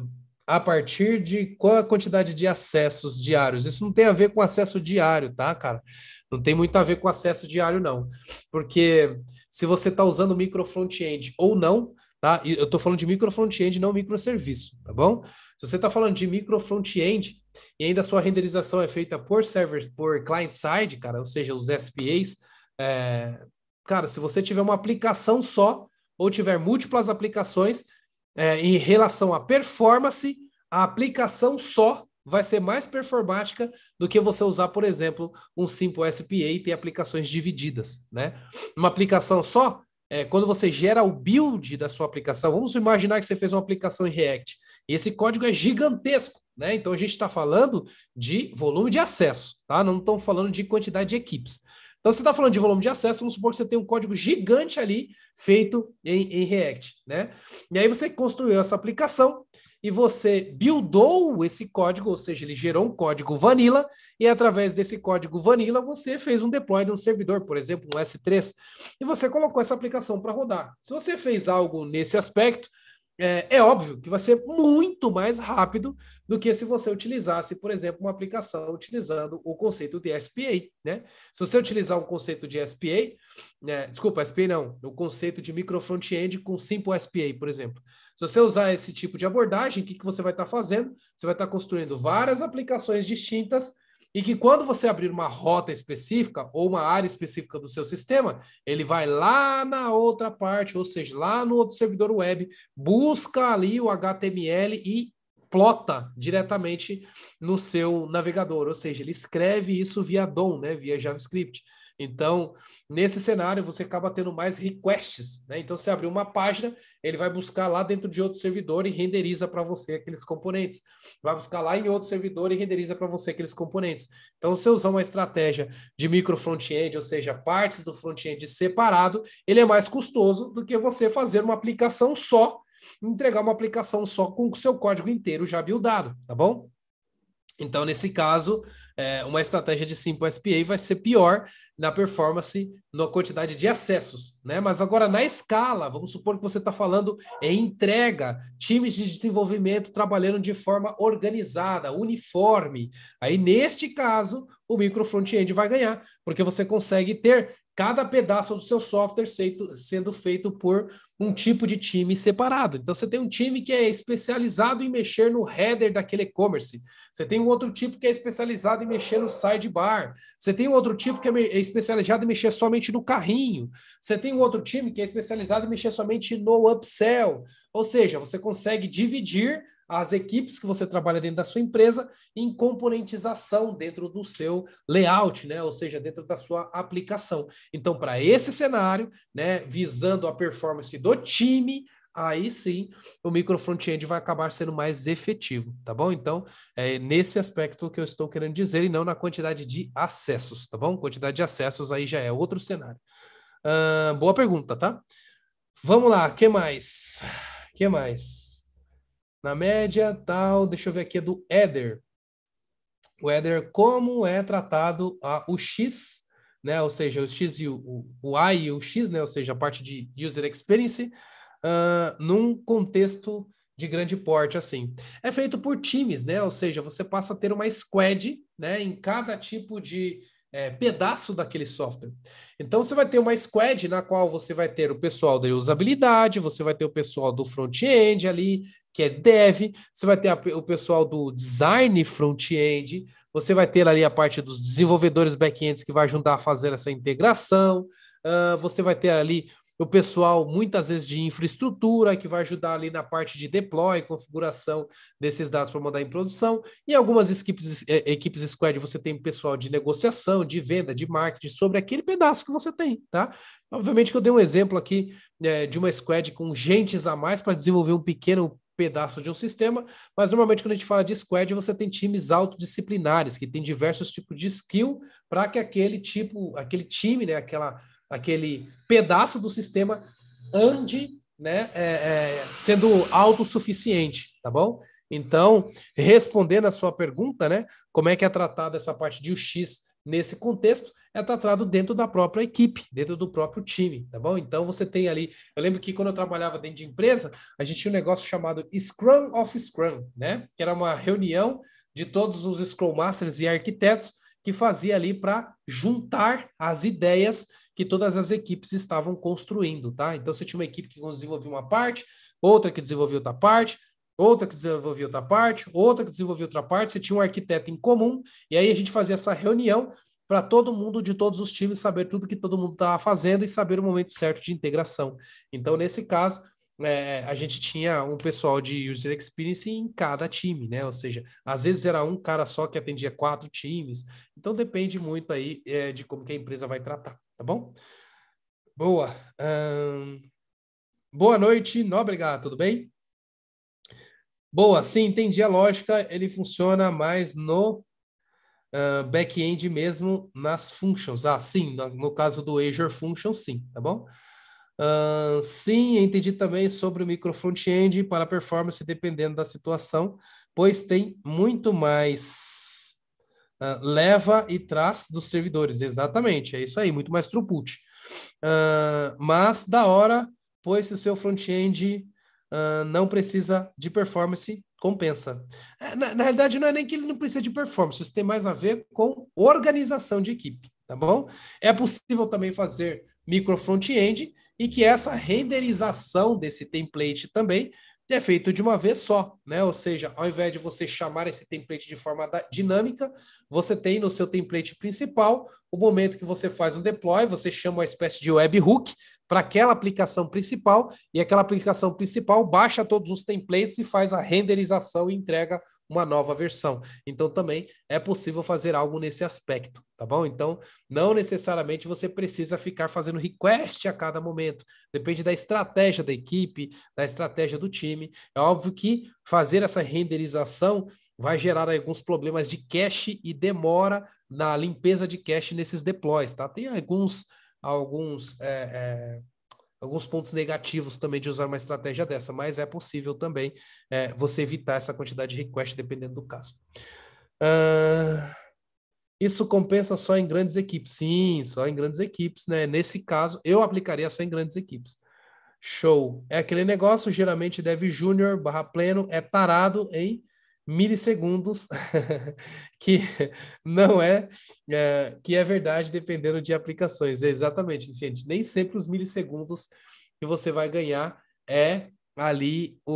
a partir de qual a quantidade de acessos diários? Isso não tem a ver com acesso diário, tá, cara? Não tem muito a ver com acesso diário, não. Porque se você está usando o micro front-end ou não, tá? Eu estou falando de micro front-end, não microserviço, tá bom? Se você está falando de micro front-end e ainda a sua renderização é feita por server, por client-side, cara, ou seja, os SPAs, é... cara, se você tiver uma aplicação só ou tiver múltiplas aplicações, é, em relação à performance, a aplicação só vai ser mais performática do que você usar, por exemplo, um Simple SPA e ter aplicações divididas, né? Uma aplicação só, é, quando você gera o build da sua aplicação, vamos imaginar que você fez uma aplicação em React, e esse código é gigantesco, né? Então a gente está falando de volume de acesso, tá? Não estamos falando de quantidade de equipes. Então, você está falando de volume de acesso, vamos supor que você tem um código gigante ali feito em, em React, né? E aí você construiu essa aplicação e você buildou esse código, ou seja, ele gerou um código vanilla, e através desse código vanilla você fez um deploy de um servidor, por exemplo, um S3, e você colocou essa aplicação para rodar. Se você fez algo nesse aspecto, é, é, óbvio que vai ser muito mais rápido do que se você utilizasse, por exemplo, uma aplicação utilizando o conceito de SPA, né? Se você utilizar um conceito de SPA, né? desculpa, SPA não, o conceito de micro front-end com simple SPA, por exemplo. Se você usar esse tipo de abordagem, o que, que você vai estar tá fazendo? Você vai estar tá construindo várias aplicações distintas e que quando você abrir uma rota específica ou uma área específica do seu sistema, ele vai lá na outra parte, ou seja, lá no outro servidor web, busca ali o HTML e plota diretamente no seu navegador, ou seja, ele escreve isso via DOM, né, via JavaScript. Então, nesse cenário, você acaba tendo mais requests, né? Então, você abre uma página, ele vai buscar lá dentro de outro servidor e renderiza para você aqueles componentes. Vai buscar lá em outro servidor e renderiza para você aqueles componentes. Então, se você usar uma estratégia de micro front-end, ou seja, partes do front-end separado, ele é mais custoso do que você fazer uma aplicação só, entregar uma aplicação só com o seu código inteiro já buildado, tá bom? Então, nesse caso, é, uma estratégia de simple SPA vai ser pior na performance, na quantidade de acessos, né? Mas agora na escala, vamos supor que você está falando em entrega, times de desenvolvimento trabalhando de forma organizada, uniforme. Aí neste caso, o micro front-end vai ganhar, porque você consegue ter cada pedaço do seu software sendo feito por um tipo de time separado. Então, você tem um time que é especializado em mexer no header daquele e-commerce. Você tem um outro tipo que é especializado em mexer no sidebar. Você tem um outro tipo que é, é especializado em mexer somente no carrinho. Você tem um outro time que é especializado em mexer somente no upsell. Ou seja, você consegue dividir as equipes que você trabalha dentro da sua empresa em componentização dentro do seu layout, né? Ou seja, dentro da sua aplicação. Então, para esse cenário, né, visando a performance do time, aí sim o micro front-end vai acabar sendo mais efetivo, tá bom? Então, é nesse aspecto que eu estou querendo dizer e não na quantidade de acessos, tá bom? Quantidade de acessos aí já é outro cenário. Uh, boa pergunta, tá? Vamos lá, que mais? que mais? Na média, tal, deixa eu ver aqui, é do Eder. O Eder, como é tratado a, o X, né? Ou seja, o X e o, o, o I e o X, né? Ou seja, a parte de User Experience, uh, num contexto de grande porte, assim. É feito por times, né? Ou seja, você passa a ter uma squad, né? Em cada tipo de é, pedaço daquele software. Então você vai ter uma squad na qual você vai ter o pessoal da usabilidade, você vai ter o pessoal do front-end ali, que é dev, você vai ter a, o pessoal do design front-end, você vai ter ali a parte dos desenvolvedores back-ends que vai ajudar a fazer essa integração, uh, você vai ter ali o pessoal muitas vezes de infraestrutura que vai ajudar ali na parte de deploy, configuração desses dados para mandar em produção. E algumas equipes, eh, equipes squad você tem pessoal de negociação, de venda, de marketing sobre aquele pedaço que você tem, tá? Obviamente que eu dei um exemplo aqui é, de uma squad com gentes a mais para desenvolver um pequeno pedaço de um sistema, mas normalmente quando a gente fala de squad, você tem times autodisciplinares que tem diversos tipos de skill para que aquele tipo, aquele time, né, aquela aquele pedaço do sistema ande né, é, é, sendo autossuficiente, tá bom? Então, respondendo a sua pergunta, né, como é que é tratada essa parte de UX nesse contexto, é tratado dentro da própria equipe, dentro do próprio time, tá bom? Então você tem ali, eu lembro que quando eu trabalhava dentro de empresa, a gente tinha um negócio chamado Scrum of Scrum, né? Que era uma reunião de todos os Scrum Masters e arquitetos que fazia ali para juntar as ideias que todas as equipes estavam construindo, tá? Então você tinha uma equipe que desenvolvia uma parte, outra que desenvolvia outra parte, outra que desenvolvia outra parte, outra que desenvolvia outra parte, você tinha um arquiteto em comum, e aí a gente fazia essa reunião para todo mundo de todos os times saber tudo que todo mundo estava fazendo e saber o momento certo de integração. Então, nesse caso, é, a gente tinha um pessoal de user experience em cada time, né? Ou seja, às vezes era um cara só que atendia quatro times. Então depende muito aí é, de como que a empresa vai tratar tá bom? Boa. boa noite, Nóbrega, tudo bem? Boa, sim, entendi a lógica. Ele funciona mais no uh, back-end mesmo, nas functions. Ah, sim, no, no, caso do Azure Function, sim, tá bom? Uh, sim, entendi também sobre o micro front-end para performance dependendo da situação, pois tem muito mais Uh, leva e traz dos servidores, exatamente, é isso aí, muito mais throughput. Uh, mas da hora, pois se o seu front-end uh, não precisa de performance, compensa. É, na, na, realidade, não é nem que ele não precisa de performance, isso tem mais a ver com organização de equipe, tá bom? É possível também fazer micro front-end e que essa renderização desse template também é feito de uma vez só, né? Ou seja, ao invés de você chamar esse template de forma dinâmica, você tem no seu template principal o momento que você faz um deploy, você chama uma espécie de webhook para aquela aplicação principal e aquela aplicação principal baixa todos os templates e faz a renderização e entrega uma nova versão. Então também é possível fazer algo nesse aspecto, tá bom? Então não necessariamente você precisa ficar fazendo request a cada momento. Depende da estratégia da equipe, da estratégia do time. É óbvio que fazer essa renderização vai gerar alguns problemas de cache e demora na limpeza de cache nesses deploys, tá? Tem alguns alguns é, é alguns pontos negativos também de usar uma estratégia dessa, mas é possível também é, você evitar essa quantidade de request dependendo do caso. Uh, isso compensa só em grandes equipes? Sim, só em grandes equipes, né? Nesse caso, eu aplicaria só em grandes equipes. Show. É aquele negócio, geralmente deve júnior barra pleno, é tarado em milissegundos, que não é, é, que é verdade dependendo de aplicações. É exatamente, gente, nem sempre os milissegundos que você vai ganhar é ali o,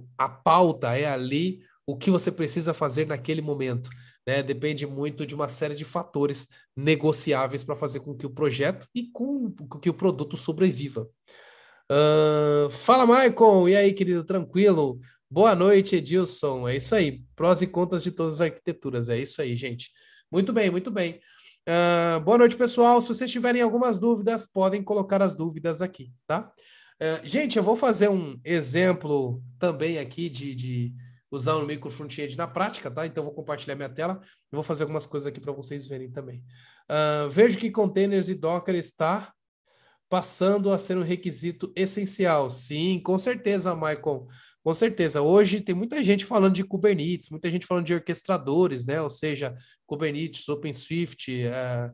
o, a pauta, é ali o que você precisa fazer naquele momento. Né? Depende muito de uma série de fatores negociáveis para fazer com que o projeto e com, que o produto sobreviva. Uh, fala, Maicon! E aí, querido, tranquilo? Boa noite, Edilson. É isso aí. Prós e contas de todas as arquiteturas. É isso aí, gente. Muito bem, muito bem. Uh, boa noite, pessoal. Se vocês tiverem algumas dúvidas, podem colocar as dúvidas aqui, tá? Uh, gente, eu vou fazer um exemplo também aqui de, de usar o um micro front-end na prática, tá? Então, vou compartilhar minha tela e vou fazer algumas coisas aqui para vocês verem também. Uh, vejo que containers e Docker está passando a ser um requisito essencial. Sim, com certeza, Michael. Com certeza. Hoje tem muita gente falando de Kubernetes, muita gente falando de orquestradores, né? Ou seja, Kubernetes, OpenShift, é, eh,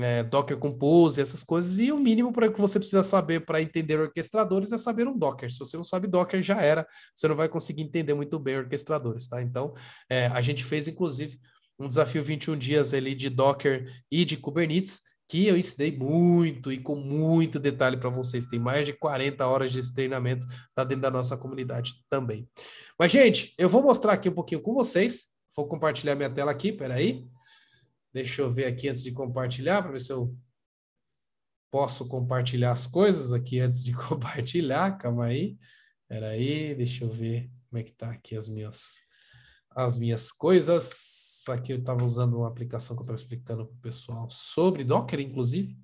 é, eh, Docker Compose, essas coisas. E o mínimo para que você precisa saber para entender orquestradores é saber um Docker. Se você não sabe Docker, já era. Você não vai conseguir entender muito bem orquestradores, tá? Então, é, a gente fez, inclusive, um desafio 21 dias ali de Docker e de Kubernetes que eu ensinei muito e com muito detalhe para vocês. Tem mais de 40 horas de treinamento tá dentro da nossa comunidade também. Mas, gente, eu vou mostrar aqui um pouquinho com vocês. Vou compartilhar minha tela aqui, peraí. Deixa eu ver aqui antes de compartilhar, para ver se eu posso compartilhar as coisas aqui antes de compartilhar. Calma aí. Peraí, deixa eu ver como é que tá aqui as minhas, as minhas coisas aqui eu estava usando uma aplicação que eu estava explicando para o pessoal sobre Docker, inclusive.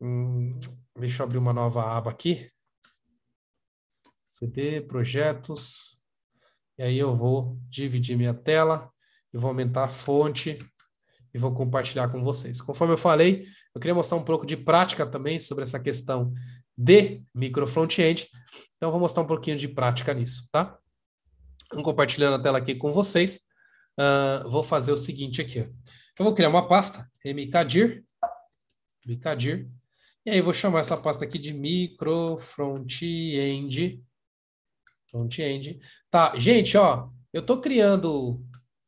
Hum, deixa eu abrir uma nova aba aqui. CD, projetos. E aí eu vou dividir minha tela, eu vou aumentar a fonte e vou compartilhar com vocês. Conforme eu falei, eu queria mostrar um pouco de prática também sobre essa questão de micro front-end. Então, eu vou mostrar um pouquinho de prática nisso, tá? Estou compartilhando a tela aqui com vocês. Uh, vou fazer o seguinte aqui. Eu vou criar uma pasta, mkdir, mkdir, e aí vou chamar essa pasta aqui de micro front-end. Front-end. Tá, gente, ó, eu tô criando, vou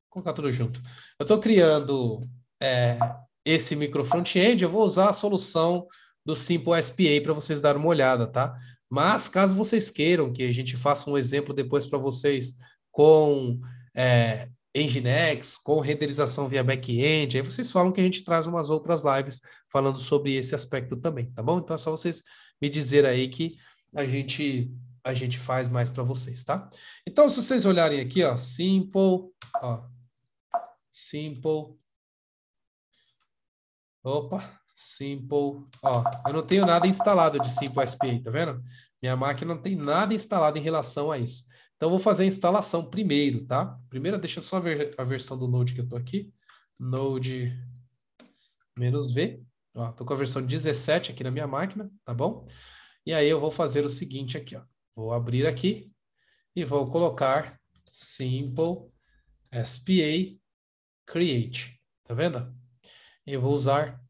colocar tá tudo junto. Eu tô criando é, esse micro front-end, eu vou usar a solução do Simple SPA para vocês darem uma olhada, tá? Mas caso vocês queiram que a gente faça um exemplo depois para vocês com é, Nginx, com renderização via back-end. Aí vocês falam que a gente traz umas outras lives falando sobre esse aspecto também, tá bom? Então é só vocês me dizer aí que a gente a gente faz mais para vocês, tá? Então, se vocês olharem aqui, ó, simple, ó, simple, opa, simple, ó, eu não tenho nada instalado de simple SPA, tá vendo? Minha máquina não tem nada instalado em relação a isso. Então, vou fazer a instalação primeiro, tá? Primeiro, deixa eu só ver a versão do Node que eu tô aqui. Node menos V. tô com a versão 17 aqui na minha máquina, tá bom? E aí eu vou fazer o seguinte aqui, ó. Vou abrir aqui e vou colocar simple spa create, tá vendo? Eu vou usar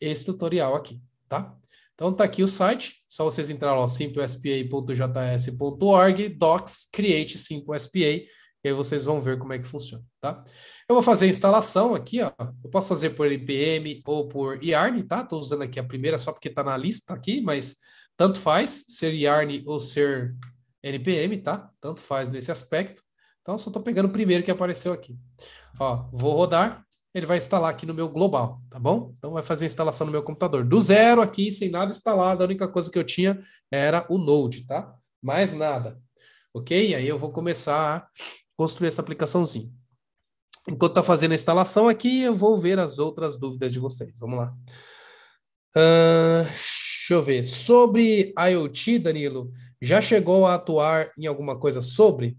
esse tutorial aqui, tá? Então tá aqui o site, só vocês entrarem lá, simplespa.js.org, docs, create simplespa, e aí vocês vão ver como é que funciona, tá? Eu vou fazer a instalação aqui, ó, eu posso fazer por npm ou por yarn, tá? Tô usando aqui a primeira só porque tá na lista aqui, mas tanto faz ser yarn ou ser npm, tá? Tanto faz nesse aspecto. Então, só estou pegando o primeiro que apareceu aqui. Ó, vou rodar ele vai instalar aqui no meu global, tá bom? Então vai fazer a instalação no meu computador. Do zero aqui, sem nada instalado, a única coisa que eu tinha era o Node, tá? Mais nada. Ok? aí eu vou começar a construir essa aplicaçãozinha. Enquanto está fazendo a instalação aqui, eu vou ver as outras dúvidas de vocês. Vamos lá. Uh, deixa eu ver. Sobre IoT, Danilo, já chegou a atuar em alguma coisa sobre?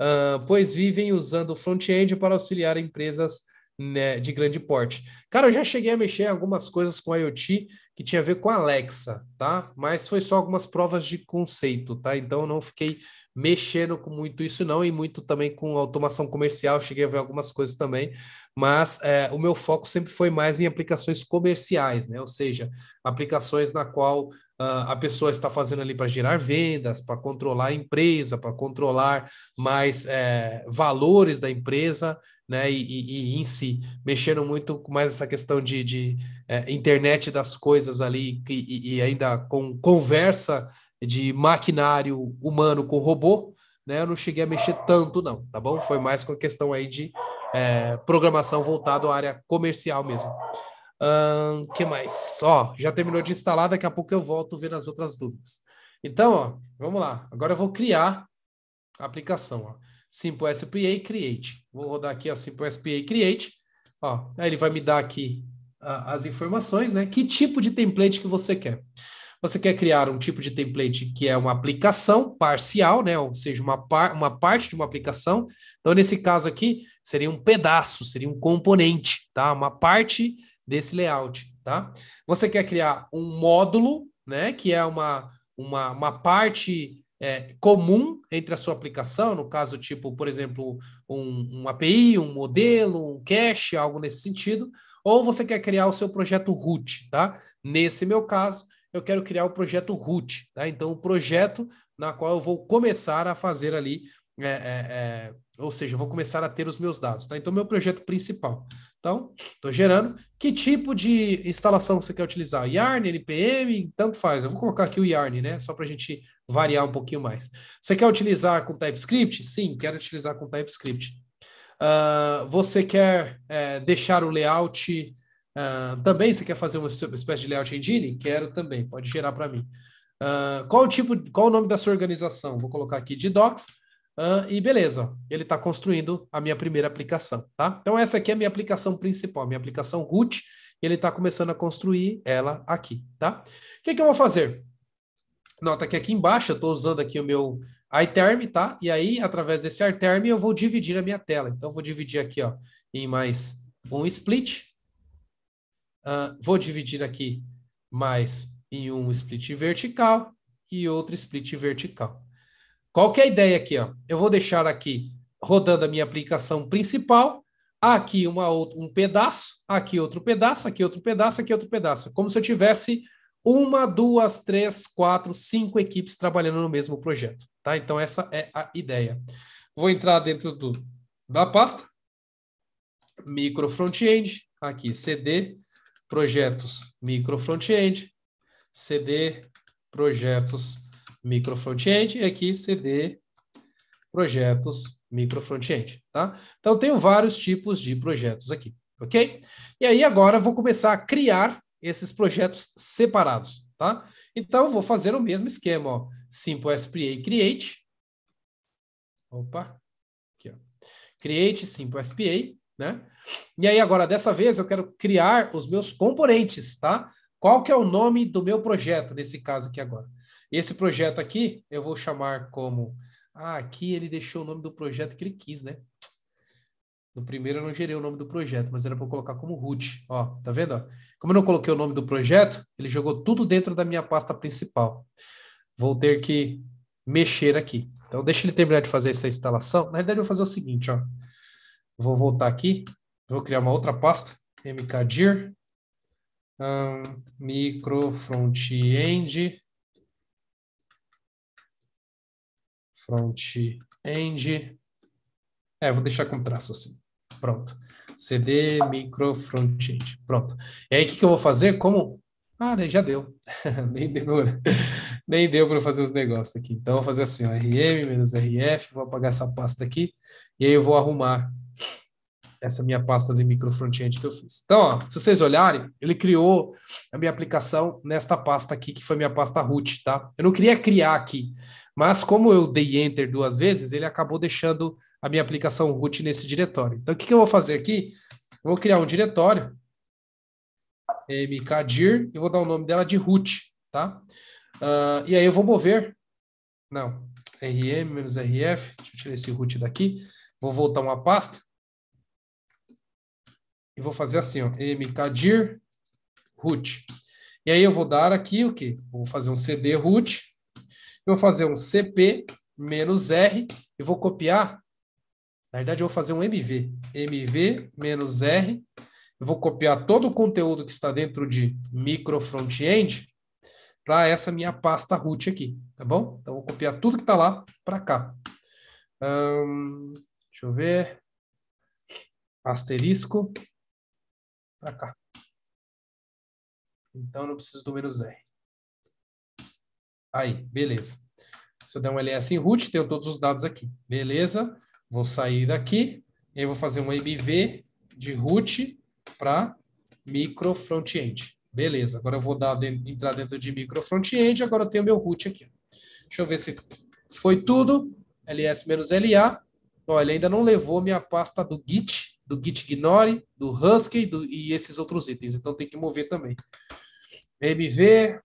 Uh, pois vivem usando front-end para auxiliar empresas né, de grande porte. Cara, eu já cheguei a mexer em algumas coisas com IoT que tinha a ver com a Alexa, tá? Mas foi só algumas provas de conceito, tá? Então eu não fiquei mexendo com muito isso não e muito também com automação comercial, cheguei a ver algumas coisas também, mas é, o meu foco sempre foi mais em aplicações comerciais, né? Ou seja, aplicações na qual ah, a pessoa está fazendo ali para gerar vendas, para controlar a empresa, para controlar mais é, valores da empresa, né? E, e, e, em si, mexendo muito com mais essa questão de, de é, internet das coisas ali, e, e, ainda com conversa de maquinário humano com robô, né? Eu não cheguei a mexer tanto, não, tá bom? Foi mais com a questão aí de é, programação voltado à área comercial mesmo. O que mais? Ó, já terminou de instalar, daqui a pouco eu volto vendo as outras dúvidas. Então, ó, vamos lá. Agora eu vou criar a aplicação. Ó. Simple SPA Create. Vou rodar aqui a Simple SPA Create. Ó, aí ele vai me dar aqui as informações, né? Que tipo de template que você quer. Você quer criar um tipo de template que é uma aplicação parcial, né? ou seja, uma, par, uma parte de uma aplicação. Então, nesse caso aqui, seria um pedaço, seria um componente, tá? uma parte desse layout. Tá? Você quer criar um módulo, né? que é uma, uma, uma parte é, comum entre a sua aplicação, no caso, tipo, por exemplo, um, um API, um modelo, um cache, algo nesse sentido, ou você quer criar o seu projeto root, tá? Nesse meu caso, eu quero criar o projeto root, tá? Né? Então, o um projeto na qual eu vou começar a fazer ali, é, é, é, ou seja, eu vou começar a ter os meus dados, tá? Então, meu projeto principal. Então, estou gerando. Que tipo de instalação você quer utilizar? Yarn, NPM, tanto faz. Eu vou colocar aqui o Yarn, né? Só para a gente variar um pouquinho mais. Você quer utilizar com TypeScript? Sim, quero utilizar com TypeScript. Uh, você quer é, deixar o layout Uh, também você quer fazer uma espécie de layout engine? Quero também, pode gerar para mim. Uh, qual o tipo, qual o nome da sua organização? Vou colocar aqui de docs. Uh, e beleza, ele está construindo a minha primeira aplicação, tá? Então essa aqui é a minha aplicação principal, minha aplicação root, ele está começando a construir ela aqui, tá? O que, que eu vou fazer? Nota que aqui embaixo eu estou usando aqui o meu iTerm, tá? E aí, através desse iTerm, eu vou dividir a minha tela. Então, eu vou dividir aqui, ó, em mais um split, Uh, vou dividir aqui mais em um split vertical e outro split vertical. Qual que é a ideia aqui? Ó? Eu vou deixar aqui rodando a minha aplicação principal, aqui uma, um pedaço, aqui outro pedaço, aqui outro pedaço, aqui outro pedaço, como se eu tivesse uma, duas, três, quatro, cinco equipes trabalhando no mesmo projeto. Tá? Então, essa é a ideia. Vou entrar dentro do, da pasta, micro front-end, aqui, cd, projetos micro front-end, CD projetos micro front-end e aqui CD projetos micro front-end, tá? Então tenho vários tipos de projetos aqui, ok? E aí agora vou começar a criar esses projetos separados, tá? Então vou fazer o mesmo esquema, ó, Simple SPA Create, opa, aqui ó, Create Simple SPA né? E aí agora, dessa vez, eu quero criar os meus componentes, tá? Qual que é o nome do meu projeto, nesse caso aqui agora? Esse projeto aqui, eu vou chamar como... Ah, aqui ele deixou o nome do projeto que ele quis, né? No primeiro eu não gerei o nome do projeto, mas era para colocar como root. Ó, tá vendo? Como eu não coloquei o nome do projeto, ele jogou tudo dentro da minha pasta principal. Vou ter que mexer aqui. Então, deixa ele terminar de fazer essa instalação. Na verdade, eu vou fazer o seguinte, ó. Vou voltar aqui, vou criar uma outra pasta, mkdir, um, micro front-end, front-end, é, vou deixar com traço assim, pronto. CD micro front-end, pronto. E aí, o que, que eu vou fazer? Como ah, já deu. nem deu, né? nem deu para fazer os negócios aqui. Então, vou fazer assim, ó, RM menos RF, vou apagar essa pasta aqui, e aí eu vou arrumar essa minha pasta de micro front-end que eu fiz. Então, ó, se vocês olharem, ele criou a minha aplicação nesta pasta aqui, que foi minha pasta root, tá? Eu não queria criar aqui, mas como eu dei enter duas vezes, ele acabou deixando a minha aplicação root nesse diretório. Então, o que, que eu vou fazer aqui? Eu vou criar um diretório MK e vou dar o nome dela de root, tá? Uh, e aí eu vou mover, não, rm menos rf, deixa eu tirar esse root daqui, vou voltar uma pasta, e vou fazer assim, ó, mkdir root. E aí eu vou dar aqui o quê? Vou fazer um cd root, eu vou fazer um cp menos r, e vou copiar, na verdade eu vou fazer um mv, mv menos r, eu vou copiar todo o conteúdo que está dentro de micro front-end para essa minha pasta root aqui, tá bom? Então, vou copiar tudo que está lá para cá. deixa eu ver. Asterisco para cá. Então, não preciso do menos R. Aí, beleza. Se eu der um ls em root, tenho todos os dados aqui. Beleza. Vou sair daqui. Eu vou fazer um MV de root para micro front-end. Beleza, agora eu vou dar, entrar dentro de micro front-end, agora eu tenho meu root aqui. Deixa eu ver se foi tudo, ls-la. Olha, ainda não levou minha pasta do git, do git ignore, do husky do, e esses outros itens, então tem que mover também. mv,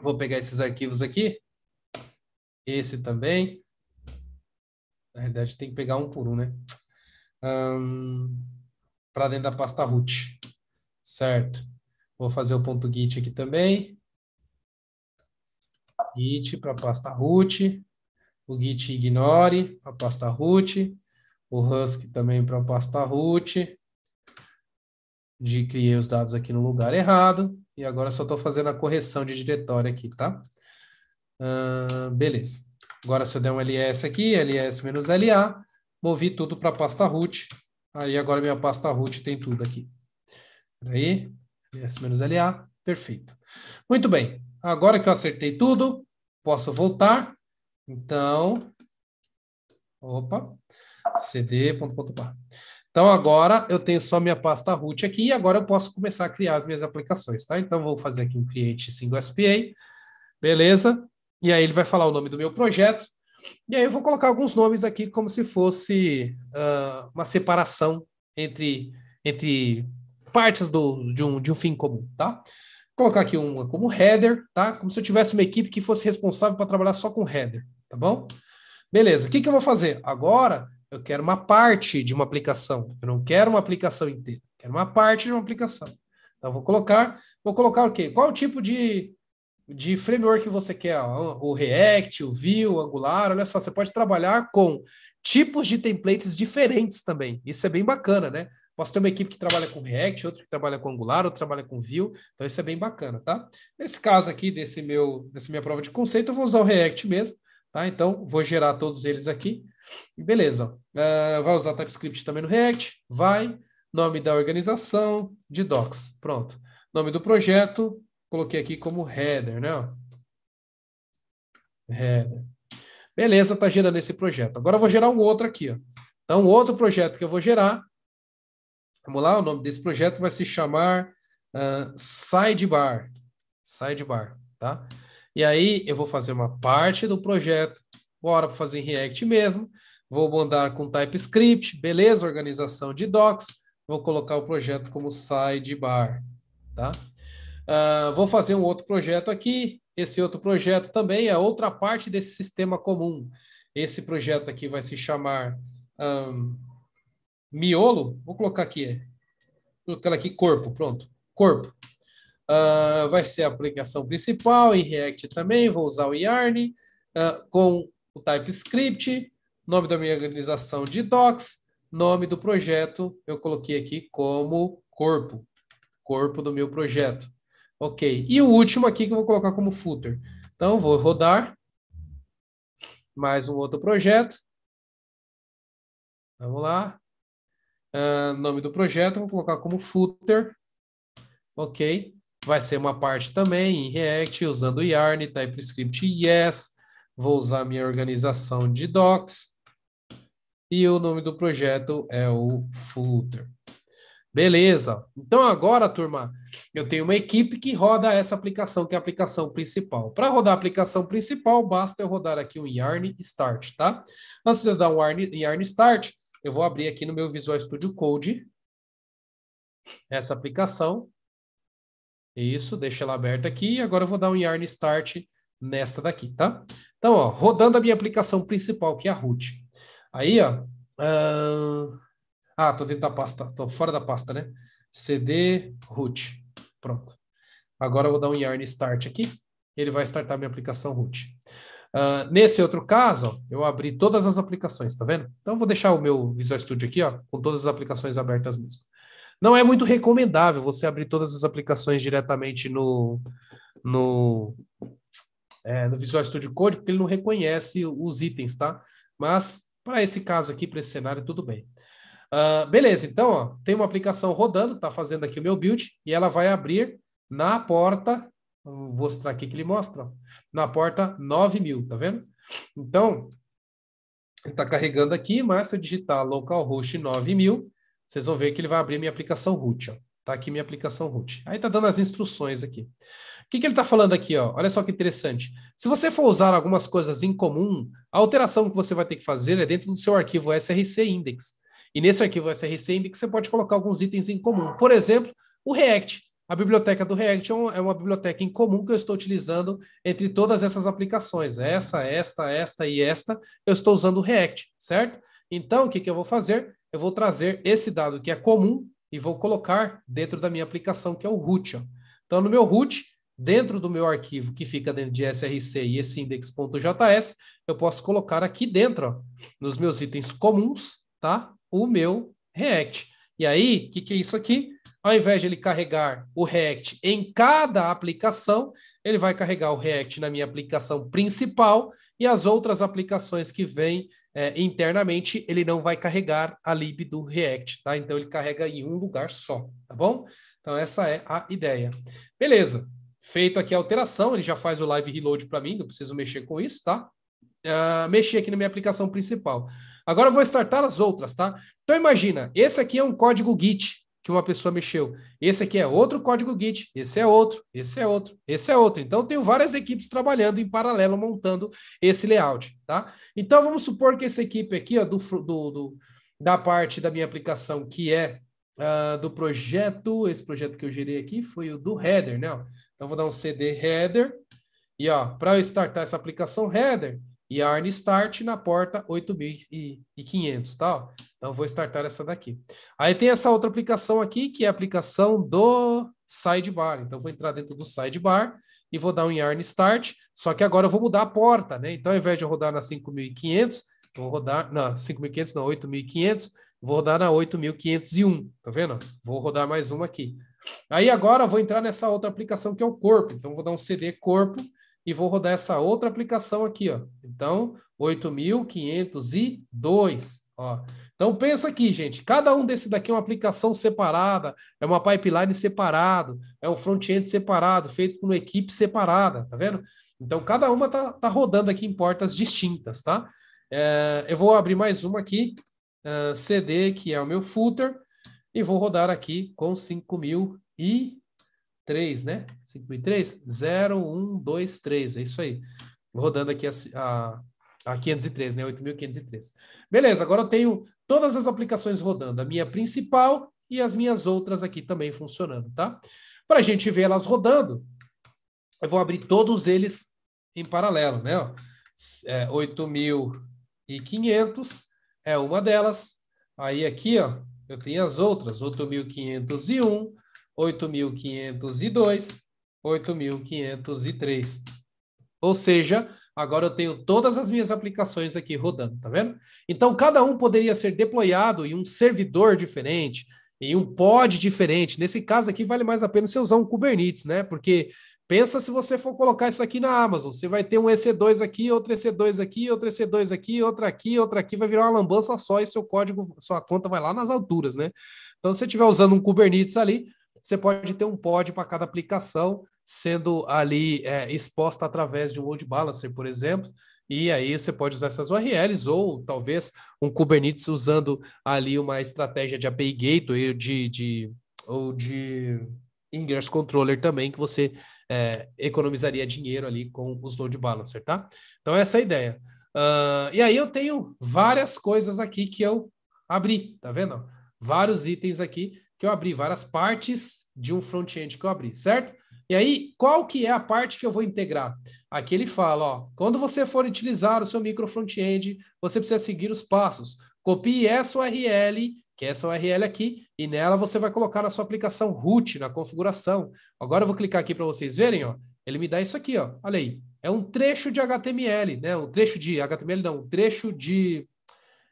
vou pegar esses arquivos aqui, esse também. Na verdade tem que pegar um por um, né? Um, para dentro da pasta root, certo? Vou fazer o ponto .git aqui também. Git para pasta root, o git ignore para pasta root, o husk também para pasta root. De criei os dados aqui no lugar errado e agora só estou fazendo a correção de diretório aqui, tá? Uh, beleza. Agora se eu der um ls aqui, ls-la, movi tudo para a pasta root Aí agora minha pasta root tem tudo aqui. Aí, ls-la, perfeito. Muito bem, agora que eu acertei tudo, posso voltar. Então, opa, cd.bar. Então agora eu tenho só minha pasta root aqui e agora eu posso começar a criar as minhas aplicações, tá? Então vou fazer aqui um cliente single SPA, beleza? E aí ele vai falar o nome do meu projeto, e aí eu vou colocar alguns nomes aqui como se fosse uh, uma separação entre, entre partes do, de, um, de um fim comum, tá? Vou colocar aqui uma como header, tá? Como se eu tivesse uma equipe que fosse responsável para trabalhar só com header, tá bom? Beleza, o que, que eu vou fazer? Agora eu quero uma parte de uma aplicação. Eu não quero uma aplicação inteira, eu quero uma parte de uma aplicação. Então, vou colocar, vou colocar o quê? Qual o tipo de, de framework que você quer, o React, o Vue, o Angular, olha só, você pode trabalhar com tipos de templates diferentes também. Isso é bem bacana, né? Posso ter uma equipe que trabalha com React, outra que trabalha com Angular, outra trabalha com Vue, então isso é bem bacana, tá? Nesse caso aqui, desse meu, dessa minha prova de conceito, eu vou usar o React mesmo, tá? Então, vou gerar todos eles aqui, beleza. Uh, vai usar TypeScript também no React, vai, nome da organização, de docs, pronto. Nome do projeto, coloquei aqui como header, né? Header. Beleza, está gerando esse projeto. Agora eu vou gerar um outro aqui. Ó. Então, outro projeto que eu vou gerar. Vamos lá, o nome desse projeto vai se chamar uh, Sidebar. Sidebar, tá? E aí eu vou fazer uma parte do projeto. Bora para fazer em React mesmo. Vou mandar com TypeScript, beleza? Organização de docs. Vou colocar o projeto como sidebar, tá? Uh, vou fazer um outro projeto aqui, esse outro projeto também é outra parte desse sistema comum. Esse projeto aqui vai se chamar um, miolo, vou colocar aqui, é. vou colocar aqui corpo, pronto, corpo. Uh, vai ser a aplicação principal, em React também, vou usar o Yarn, uh, com o TypeScript, nome da minha organização de docs, nome do projeto, eu coloquei aqui como corpo, corpo do meu projeto. Ok. E o último aqui que eu vou colocar como footer. Então, vou rodar. Mais um outro projeto. Vamos lá. Uh, nome do projeto, vou colocar como footer. Ok. Vai ser uma parte também em React, usando Yarn, TypeScript Yes. Vou usar minha organização de docs. E o nome do projeto é o footer. Beleza. Então agora, turma, eu tenho uma equipe que roda essa aplicação, que é a aplicação principal. Para rodar a aplicação principal, basta eu rodar aqui um yarn start, tá? Antes de eu dar um yarn, yarn start, eu vou abrir aqui no meu Visual Studio Code essa aplicação. Isso, deixa ela aberta aqui. Agora eu vou dar um yarn start nessa daqui, tá? Então, ó, rodando a minha aplicação principal, que é a root. Aí, ó, uh... Ah, tô dentro da pasta, tô fora da pasta, né? CD root. Pronto. Agora eu vou dar um yarn start aqui. Ele vai startar minha aplicação root. Uh, nesse outro caso, eu abri todas as aplicações, tá vendo? Então eu vou deixar o meu Visual Studio aqui, ó, com todas as aplicações abertas mesmo. Não é muito recomendável você abrir todas as aplicações diretamente no, no, é, no Visual Studio Code, porque ele não reconhece os itens, tá? Mas para esse caso aqui, para esse cenário, tudo bem. Uh, beleza, então ó, tem uma aplicação rodando, está fazendo aqui o meu build, e ela vai abrir na porta, vou mostrar aqui que ele mostra, na porta 9000, tá vendo? Então, está carregando aqui, mas se eu digitar localhost 9000, vocês vão ver que ele vai abrir minha aplicação root. Está Tá aqui minha aplicação root. Aí está dando as instruções aqui. O que, que ele está falando aqui? Ó? Olha só que interessante. Se você for usar algumas coisas em comum, a alteração que você vai ter que fazer é dentro do seu arquivo src index. E nesse arquivo SRC Index você pode colocar alguns itens em comum. Por exemplo, o React. A biblioteca do React é, é uma biblioteca em comum que eu estou utilizando entre todas essas aplicações. Essa, esta, esta e esta, eu estou usando o React, certo? Então, o que, que eu vou fazer? Eu vou trazer esse dado que é comum e vou colocar dentro da minha aplicação, que é o root. Ó. Então, no meu root, dentro do meu arquivo que fica dentro de SRC e esse index.js, eu posso colocar aqui dentro, ó, nos meus itens comuns, tá? o meu React. E aí, o que, que é isso aqui? Ao invés de ele carregar o React em cada aplicação, ele vai carregar o React na minha aplicação principal e as outras aplicações que vêm é, internamente, ele não vai carregar a lib do React, tá? Então, ele carrega em um lugar só, tá bom? Então, essa é a ideia. Beleza. Feito aqui a alteração, ele já faz o live reload para mim, não preciso mexer com isso, tá? Uh, mexi aqui na minha aplicação principal. Agora eu vou startar as outras, tá? Então imagina, esse aqui é um código Git que uma pessoa mexeu. Esse aqui é outro código Git, esse é outro, esse é outro, esse é outro. Então, tenho várias equipes trabalhando em paralelo, montando esse layout, tá? Então, vamos supor que essa equipe aqui, ó, do, do, do da parte da minha aplicação, que é uh, do projeto, esse projeto que eu gerei aqui foi o do header, né? Então, vou dar um cd header, e ó, para eu startar essa aplicação header, e a start na porta 8.500, tá? Então, vou startar essa daqui. Aí tem essa outra aplicação aqui, que é a aplicação do sidebar. Então, vou entrar dentro do sidebar e vou dar um yarn start, só que agora eu vou mudar a porta, né? Então, ao invés de eu rodar na 5.500, vou rodar na 5.500, não, 8.500, vou rodar na 8.501, tá vendo? Vou rodar mais uma aqui. Aí agora eu vou entrar nessa outra aplicação que é o corpo. Então, vou dar um cd corpo e vou rodar essa outra aplicação aqui, ó. Então, 8.502, ó. Então, pensa aqui, gente. Cada um desse daqui é uma aplicação separada, é uma pipeline separado, é um front-end separado, feito por uma equipe separada, tá vendo? Então, cada uma tá, tá rodando aqui em portas distintas, tá? É, eu vou abrir mais uma aqui, é, CD, que é o meu footer, e vou rodar aqui com 5.000 e 3, né? 5 e 3, 0, 1, 2, 3, é isso aí. Rodando aqui a, a, a 503, né? 8.503. Beleza, agora eu tenho todas as aplicações rodando, a minha principal e as minhas outras aqui também funcionando, tá? Para a gente ver elas rodando, eu vou abrir todos eles em paralelo, né? É, 8.500 é uma delas. Aí aqui, ó, eu tenho as outras, 8.501, 8.502, 8.503. Ou seja, agora eu tenho todas as minhas aplicações aqui rodando, tá vendo? Então, cada um poderia ser deployado em um servidor diferente, em um pod diferente. Nesse caso aqui, vale mais a pena você usar um Kubernetes, né? Porque pensa se você for colocar isso aqui na Amazon. Você vai ter um EC2 aqui, outro EC2 aqui, outro EC2 aqui, outro aqui, outro aqui. Vai virar uma lambança só e seu código, sua conta vai lá nas alturas, né? Então, se você estiver usando um Kubernetes ali, você pode ter um pod para cada aplicação, sendo ali é, exposta através de um load balancer, por exemplo, e aí você pode usar essas URLs ou talvez um Kubernetes usando ali uma estratégia de API Gateway de, de, ou de Ingress Controller também, que você é, economizaria dinheiro ali com os load balancer, tá? Então essa é a ideia. Uh, e aí eu tenho várias coisas aqui que eu abri, tá vendo? Vários itens aqui que eu abri, várias partes de um front-end que eu abri, certo? E aí, qual que é a parte que eu vou integrar? Aqui ele fala, ó, quando você for utilizar o seu micro front-end, você precisa seguir os passos. Copie essa URL, que é essa URL aqui, e nela você vai colocar a sua aplicação root na configuração. Agora eu vou clicar aqui para vocês verem, ó. Ele me dá isso aqui, ó. Olha aí. É um trecho de HTML, né? Um trecho de HTML não, um trecho de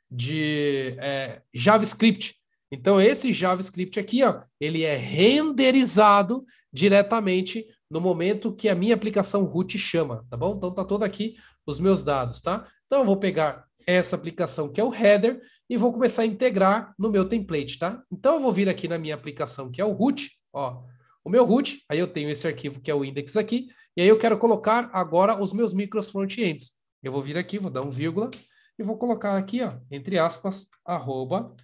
de é, JavaScript então, esse JavaScript aqui, ó, ele é renderizado diretamente no momento que a minha aplicação root chama, tá bom? Então, tá todo aqui os meus dados, tá? Então, eu vou pegar essa aplicação que é o header e vou começar a integrar no meu template, tá? Então, eu vou vir aqui na minha aplicação que é o root, ó, o meu root, aí eu tenho esse arquivo que é o index aqui, e aí eu quero colocar agora os meus micros frontends. Eu vou vir aqui, vou dar um vírgula, e vou colocar aqui, ó, entre aspas, arroba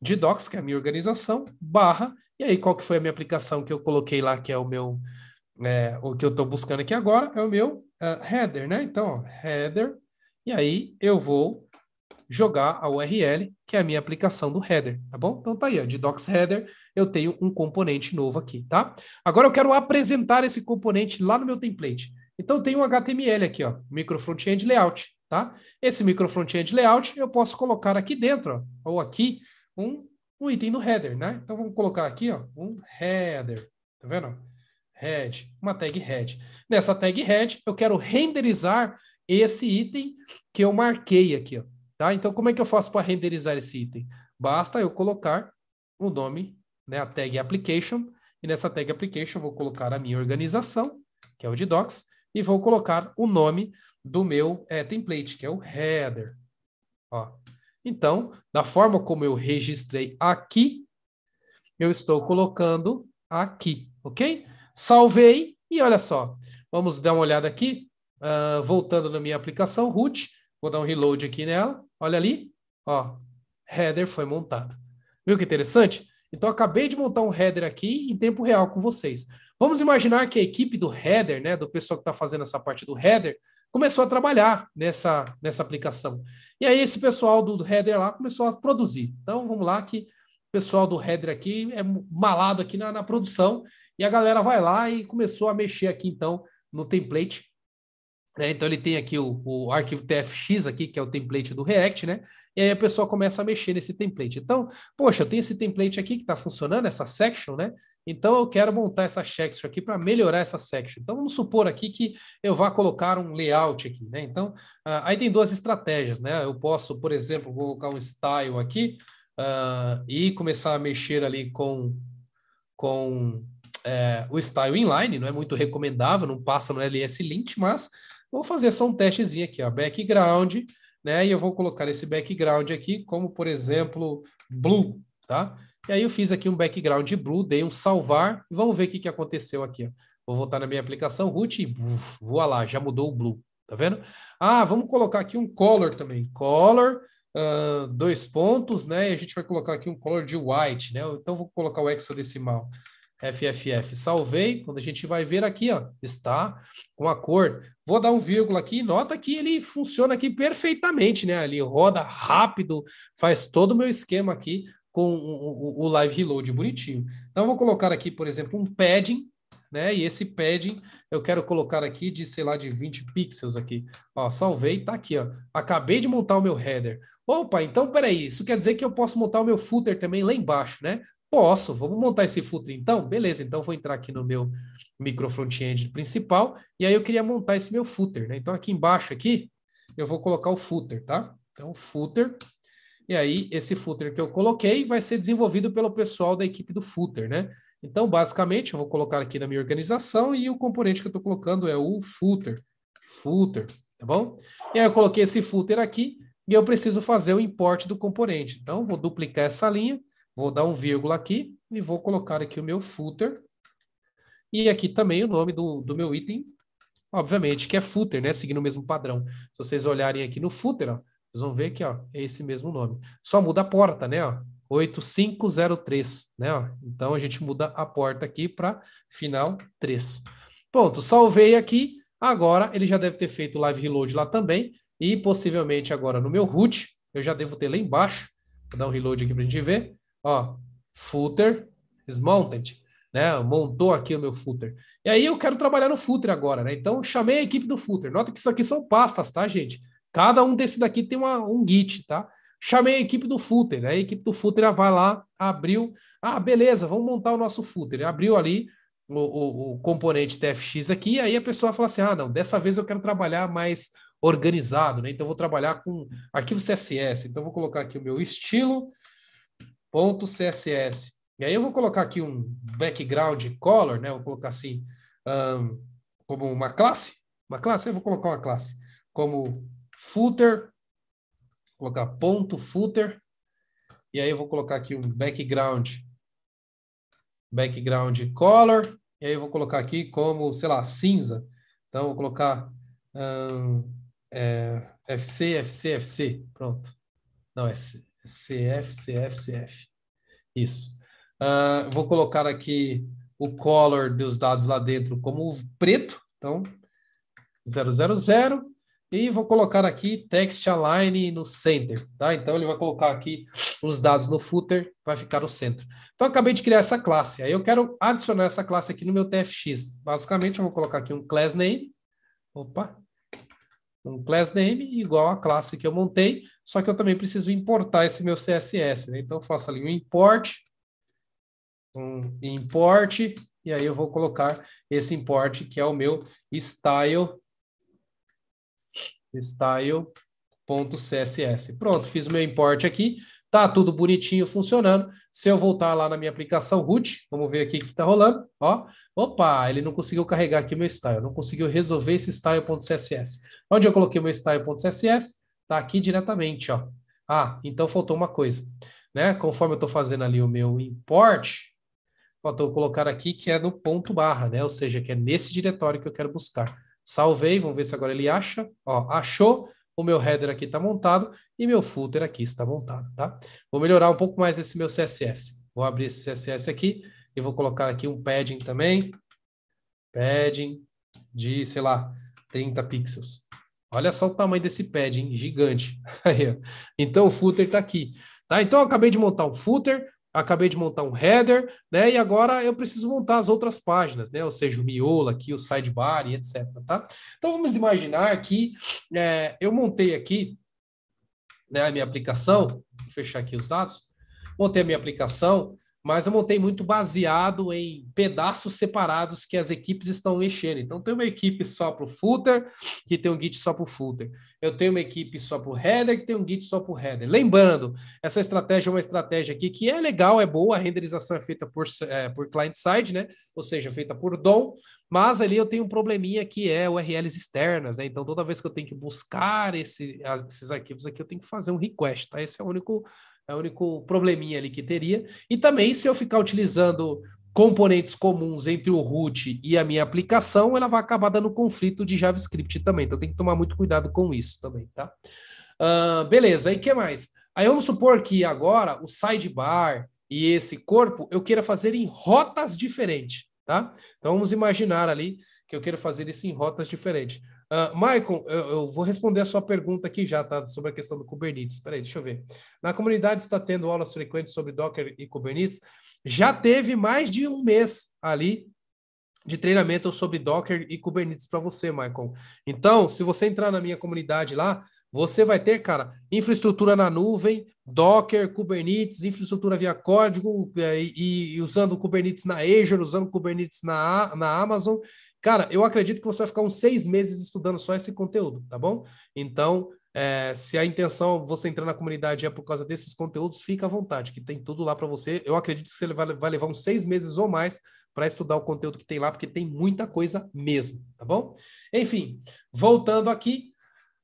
de docs, que é a minha organização, barra, e aí qual que foi a minha aplicação que eu coloquei lá, que é o meu, é, o que eu estou buscando aqui agora, é o meu uh, header, né? Então, ó, header, e aí eu vou jogar a URL, que é a minha aplicação do header, tá bom? Então tá aí, ó, de docs header, eu tenho um componente novo aqui, tá? Agora eu quero apresentar esse componente lá no meu template. Então eu tenho um HTML aqui, ó, micro front-end layout, tá? Esse micro front-end layout eu posso colocar aqui dentro, ó, ou aqui, um, um item no header, né? Então vamos colocar aqui, ó, um header, tá vendo? Head, uma tag head. Nessa tag head, eu quero renderizar esse item que eu marquei aqui, ó, tá? Então como é que eu faço para renderizar esse item? Basta eu colocar o nome, né, a tag application, e nessa tag application eu vou colocar a minha organização, que é o de docs, e vou colocar o nome do meu é, template, que é o header. Ó, então, da forma como eu registrei aqui, eu estou colocando aqui, ok? Salvei e olha só, vamos dar uma olhada aqui, uh, voltando na minha aplicação root, vou dar um reload aqui nela, olha ali, ó, header foi montado. Viu que interessante? Então, acabei de montar um header aqui em tempo real com vocês. Vamos imaginar que a equipe do header, né, do pessoal que está fazendo essa parte do header, começou a trabalhar nessa, nessa aplicação. E aí esse pessoal do header lá começou a produzir. Então vamos lá que o pessoal do header aqui é malado aqui na, na produção e a galera vai lá e começou a mexer aqui então no template. Né? Então ele tem aqui o, o arquivo TFX aqui, que é o template do React, né? E aí a pessoa começa a mexer nesse template. Então, poxa, eu tenho esse template aqui que está funcionando, essa section, né? Então eu quero montar essa section aqui para melhorar essa section. Então vamos supor aqui que eu vá colocar um layout aqui, né? Então uh, aí tem duas estratégias, né? Eu posso, por exemplo, colocar um style aqui uh, e começar a mexer ali com com é, o style inline, não é muito recomendável, não passa no LS Lint, mas vou fazer só um testezinho aqui, ó, background, né? E eu vou colocar esse background aqui como, por exemplo, blue, tá? E aí eu fiz aqui um background blue, dei um salvar, e vamos ver o que, que aconteceu aqui. Vou voltar na minha aplicação root e uf, voa lá, já mudou o blue, tá vendo? Ah, vamos colocar aqui um color também, color, uh, dois pontos, né? E a gente vai colocar aqui um color de white, né? Então vou colocar o hexadecimal. FFF. Salvei, quando a gente vai ver aqui, ó, está com a cor. Vou dar um vírgula aqui, nota que ele funciona aqui perfeitamente, né? Ali roda rápido, faz todo o meu esquema aqui com o, o, live reload bonitinho. Então, eu vou colocar aqui, por exemplo, um padding, né? E esse padding eu quero colocar aqui de, sei lá, de 20 pixels aqui. Ó, salvei, tá aqui, ó. Acabei de montar o meu header. Opa, então peraí, isso quer dizer que eu posso montar o meu footer também lá embaixo, né? Posso, vamos montar esse footer então? Beleza, então vou entrar aqui no meu micro front-end principal e aí eu queria montar esse meu footer, né? Então aqui embaixo aqui eu vou colocar o footer, tá? Então footer, e aí, esse footer que eu coloquei vai ser desenvolvido pelo pessoal da equipe do footer, né? Então, basicamente, eu vou colocar aqui na minha organização e o componente que eu estou colocando é o footer. Footer, tá bom? E aí, eu coloquei esse footer aqui e eu preciso fazer o import do componente. Então, vou duplicar essa linha, vou dar um vírgula aqui e vou colocar aqui o meu footer. E aqui também o nome do, do meu item, obviamente, que é footer, né? Seguindo o mesmo padrão. Se vocês olharem aqui no footer, ó, vocês vão ver que ó, é esse mesmo nome. Só muda a porta, né? Ó, 8503, né? Ó. Então a gente muda a porta aqui para final 3. ponto salvei aqui. Agora ele já deve ter feito live reload lá também. E possivelmente agora no meu root, eu já devo ter lá embaixo. Vou dar um reload aqui para a gente ver. Ó, footer is mounted. Né, montou aqui o meu footer. E aí eu quero trabalhar no footer agora, né? Então chamei a equipe do footer. Nota que isso aqui são pastas, tá, gente? Cada um desse daqui tem uma, um git, tá? Chamei a equipe do footer, a equipe do footer vai lá, abriu, ah, beleza, vamos montar o nosso footer. Abriu ali o, o, o componente TFX aqui, aí a pessoa fala assim, ah, não, dessa vez eu quero trabalhar mais organizado, né? Então vou trabalhar com arquivo CSS. Então vou colocar aqui o meu estilo ponto .css. E aí eu vou colocar aqui um background color, né? Vou colocar assim um, como uma classe, uma classe. Eu vou colocar uma classe como footer, colocar ponto footer, e aí eu vou colocar aqui um background, background color, e aí eu vou colocar aqui como, sei lá, cinza. Então, vou colocar hum, é, FC, FC, FC, pronto. Não, é CF, é CF, CF. Isso. Uh, vou colocar aqui o color dos dados lá dentro como preto, então 000, e vou colocar aqui text align no center, tá? Então ele vai colocar aqui os dados no footer, vai ficar no centro. Então acabei de criar essa classe. Aí eu quero adicionar essa classe aqui no meu TFX. Basicamente eu vou colocar aqui um class name. Opa. Um class name igual a classe que eu montei, só que eu também preciso importar esse meu CSS, né? Então eu faço ali um import um import e aí eu vou colocar esse import que é o meu style style.css. Pronto, fiz o meu import aqui, tá tudo bonitinho funcionando. Se eu voltar lá na minha aplicação root, vamos ver aqui o que está rolando, ó. Opa, ele não conseguiu carregar aqui meu style, não conseguiu resolver esse style.css. Onde eu coloquei meu style.css? Tá aqui diretamente, ó. Ah, então faltou uma coisa, né? Conforme eu estou fazendo ali o meu import, faltou colocar aqui que é no ponto barra, né? Ou seja, que é nesse diretório que eu quero buscar. Salvei, vamos ver se agora ele acha. Ó, achou, o meu header aqui está montado e meu footer aqui está montado, tá? Vou melhorar um pouco mais esse meu CSS. Vou abrir esse CSS aqui e vou colocar aqui um padding também. Padding de, sei lá, 30 pixels. Olha só o tamanho desse padding, gigante. então o footer está aqui. Tá? Então eu acabei de montar um footer, acabei de montar um header, né? E agora eu preciso montar as outras páginas, né? Ou seja, o miolo aqui, o sidebar e etc, tá? Então vamos imaginar que é, eu montei aqui né, a minha aplicação, vou fechar aqui os dados, montei a minha aplicação mas eu montei muito baseado em pedaços separados que as equipes estão mexendo. Então, tem uma equipe só para o footer, que tem um git só para o footer. Eu tenho uma equipe só para o header, que tem um git só para o header. Lembrando, essa estratégia é uma estratégia aqui que é legal, é boa, a renderização é feita por, é, por client-side, né? ou seja, feita por DOM, mas ali eu tenho um probleminha que é URLs externas. Né? Então, toda vez que eu tenho que buscar esse, esses arquivos aqui, eu tenho que fazer um request. Tá? Esse é o único é o único probleminha ali que teria. E também, se eu ficar utilizando componentes comuns entre o root e a minha aplicação, ela vai acabar dando conflito de JavaScript também. Então, tem que tomar muito cuidado com isso também, tá? Uh, beleza, aí que mais? Aí vamos supor que agora o sidebar e esse corpo eu queira fazer em rotas diferentes, tá? Então, vamos imaginar ali que eu quero fazer isso em rotas diferentes. Uh, eu, eu, vou responder a sua pergunta aqui já, tá? Sobre a questão do Kubernetes. Espera aí, deixa eu ver. Na comunidade está tendo aulas frequentes sobre Docker e Kubernetes. Já teve mais de um mês ali de treinamento sobre Docker e Kubernetes para você, Michael. Então, se você entrar na minha comunidade lá, você vai ter, cara, infraestrutura na nuvem, Docker, Kubernetes, infraestrutura via código é, e, e usando Kubernetes na Azure, usando Kubernetes na, na Amazon Cara, eu acredito que você vai ficar uns seis meses estudando só esse conteúdo, tá bom? Então, é, se a intenção é você entrar na comunidade é por causa desses conteúdos, fica à vontade, que tem tudo lá para você. Eu acredito que você vai, vai levar uns seis meses ou mais para estudar o conteúdo que tem lá, porque tem muita coisa mesmo, tá bom? Enfim, voltando aqui.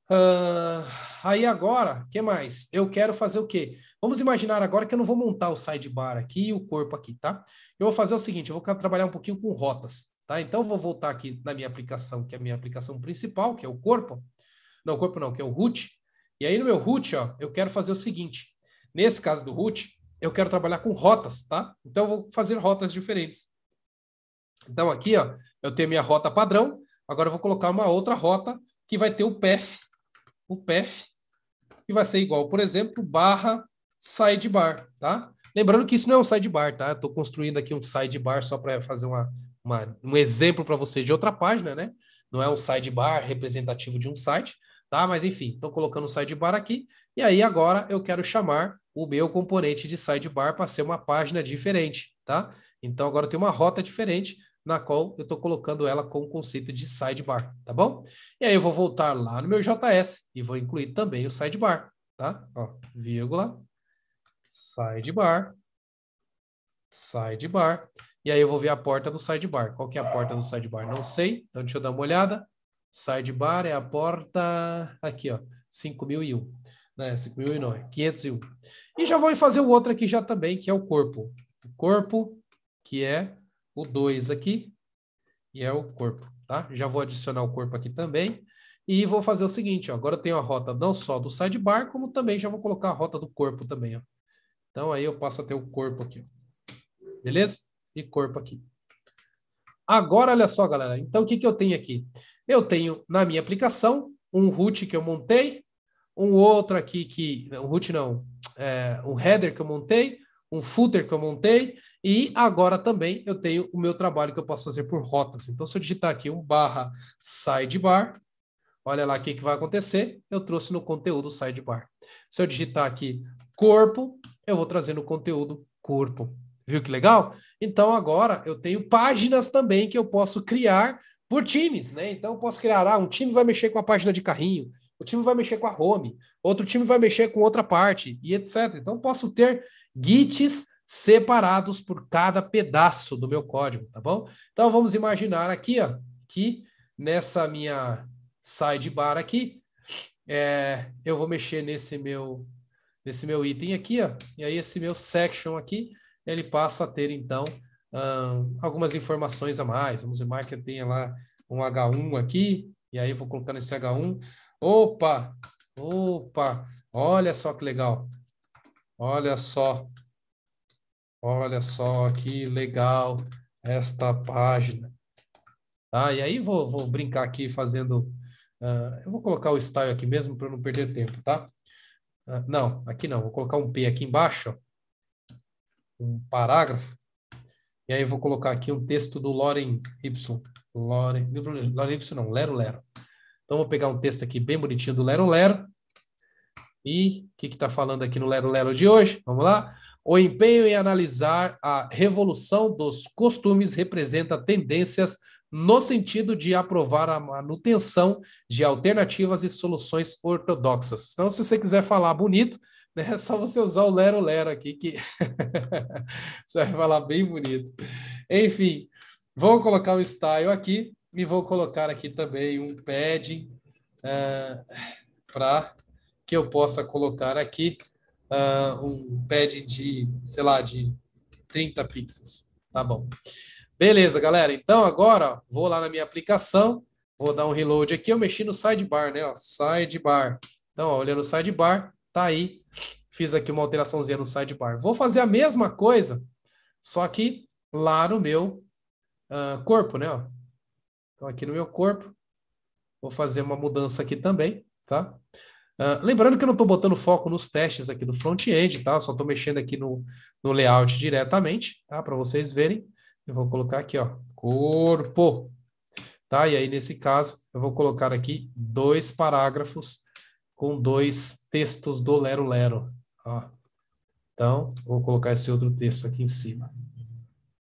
Uh, aí agora, o que mais? Eu quero fazer o quê? Vamos imaginar agora que eu não vou montar o sidebar aqui e o corpo aqui, tá? Eu vou fazer o seguinte, eu vou trabalhar um pouquinho com rotas. Tá? Então, vou voltar aqui na minha aplicação, que é a minha aplicação principal, que é o corpo. Não, o corpo não, que é o root. E aí, no meu root, ó, eu quero fazer o seguinte. Nesse caso do root, eu quero trabalhar com rotas, tá? Então, eu vou fazer rotas diferentes. Então, aqui, ó, eu tenho minha rota padrão. Agora, eu vou colocar uma outra rota que vai ter o path. O path, que vai ser igual, por exemplo, barra sidebar, tá? Lembrando que isso não é um sidebar, tá? Estou construindo aqui um sidebar só para fazer uma uma, um exemplo para vocês de outra página, né? Não é um sidebar representativo de um site, tá? Mas enfim, estou colocando o sidebar aqui. E aí agora eu quero chamar o meu componente de sidebar para ser uma página diferente, tá? Então agora tem uma rota diferente na qual eu estou colocando ela com o conceito de sidebar, tá bom? E aí eu vou voltar lá no meu JS e vou incluir também o sidebar, tá? Ó, vírgula, sidebar, sidebar. E aí eu vou ver a porta do sidebar. Qual que é a porta do sidebar? Não sei. Então deixa eu dar uma olhada. Sidebar é a porta aqui, ó, 5001, né? 5001 501. E já vou fazer o outro aqui já também, que é o corpo. O corpo que é o 2 aqui e é o corpo, tá? Já vou adicionar o corpo aqui também. E vou fazer o seguinte, ó, agora eu tenho a rota não só do sidebar, como também já vou colocar a rota do corpo também. Ó. Então aí eu passo a ter o corpo aqui. Ó. Beleza? e corpo aqui. Agora, olha só, galera. Então, o que, que eu tenho aqui? Eu tenho na minha aplicação um root que eu montei, um outro aqui que. Um root não, é, um header que eu montei, um footer que eu montei, e agora também eu tenho o meu trabalho que eu posso fazer por rotas. Então, se eu digitar aqui um barra sidebar, olha lá o que, que vai acontecer, eu trouxe no conteúdo sidebar. Se eu digitar aqui corpo, eu vou trazer no conteúdo corpo. Viu que legal? Então agora eu tenho páginas também que eu posso criar por times, né? Então eu posso criar, ah, um time vai mexer com a página de carrinho, o time vai mexer com a home, outro time vai mexer com outra parte e etc. Então posso ter gits separados por cada pedaço do meu código, tá bom? Então vamos imaginar aqui, ó, que nessa minha sidebar aqui, é, eu vou mexer nesse meu nesse meu item aqui, ó, e aí esse meu section aqui, ele passa a ter, então, ah, algumas informações a mais. Vamos ver, que eu tenha lá um H1 aqui, e aí eu vou colocar nesse H1. Opa! Opa! Olha só que legal! Olha só! Olha só que legal esta página. Tá? E aí vou, vou brincar aqui fazendo... Uh, eu vou colocar o style aqui mesmo para não perder tempo, tá? Uh, não, aqui não. Vou colocar um P aqui embaixo, ó um parágrafo, e aí eu vou colocar aqui um texto do Loren Y. Loren, Loren Y não, Lero Lero. Então, vou pegar um texto aqui bem bonitinho do Lero Lero. E o que está falando aqui no Lero Lero de hoje? Vamos lá? O empenho em analisar a revolução dos costumes representa tendências no sentido de aprovar a manutenção de alternativas e soluções ortodoxas. Então, se você quiser falar bonito, é só você usar o Lero Lero aqui, que você vai falar bem bonito. Enfim, vou colocar o style aqui e vou colocar aqui também um padding uh, é, para que eu possa colocar aqui uh, um padding de, sei lá, de 30 pixels. Tá bom. Beleza, galera. Então, agora vou lá na minha aplicação, vou dar um reload aqui. Eu mexi no sidebar, né? Ó, sidebar. Então, ó, olhando o sidebar, tá aí fiz aqui uma alteraçãozinha no sidebar. Vou fazer a mesma coisa, só que lá no meu uh, corpo, né? Ó. Então, aqui no meu corpo, vou fazer uma mudança aqui também, tá? Uh, lembrando que eu não estou botando foco nos testes aqui do front-end, tá? Eu só estou mexendo aqui no, no layout diretamente, tá? Para vocês verem. Eu vou colocar aqui, ó, corpo, tá? E aí, nesse caso, eu vou colocar aqui dois parágrafos com dois textos do Lero Lero, Ó. Então, vou colocar esse outro texto aqui em cima.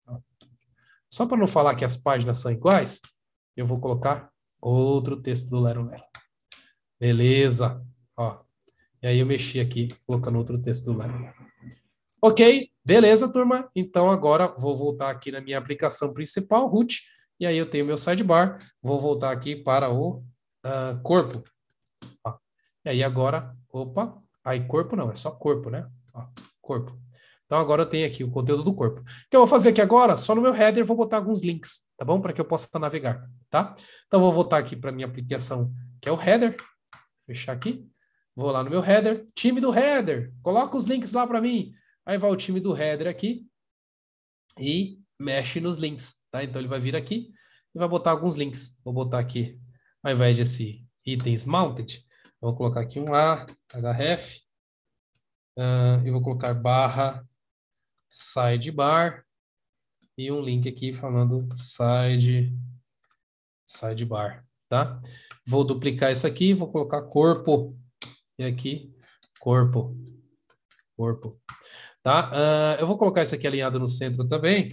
Ó. Só para não falar que as páginas são iguais, eu vou colocar outro texto do Lero Lero. Beleza. Ó. E aí eu mexi aqui, colocando outro texto do Lero Lero. Ok, beleza, turma. Então, agora vou voltar aqui na minha aplicação principal, root. E aí eu tenho meu sidebar. Vou voltar aqui para o uh, corpo. Ó. E aí agora, opa, Aí corpo não, é só corpo, né? Ó, corpo. Então agora eu tenho aqui o conteúdo do corpo. O que eu vou fazer aqui agora? Só no meu header vou botar alguns links, tá bom? Para que eu possa navegar, tá? Então vou voltar aqui para minha aplicação, que é o header. Fechar aqui. Vou lá no meu header, time do header. Coloca os links lá para mim. Aí vai o time do header aqui e mexe nos links, tá? Então ele vai vir aqui e vai botar alguns links. Vou botar aqui, ao invés desse itens mounted, Vou colocar aqui um A, href. Uh, ah, vou colocar barra sidebar e um link aqui falando side sidebar, tá? Vou duplicar isso aqui, vou colocar corpo e aqui corpo, corpo, tá? Uh, eu vou colocar isso aqui alinhado no centro também.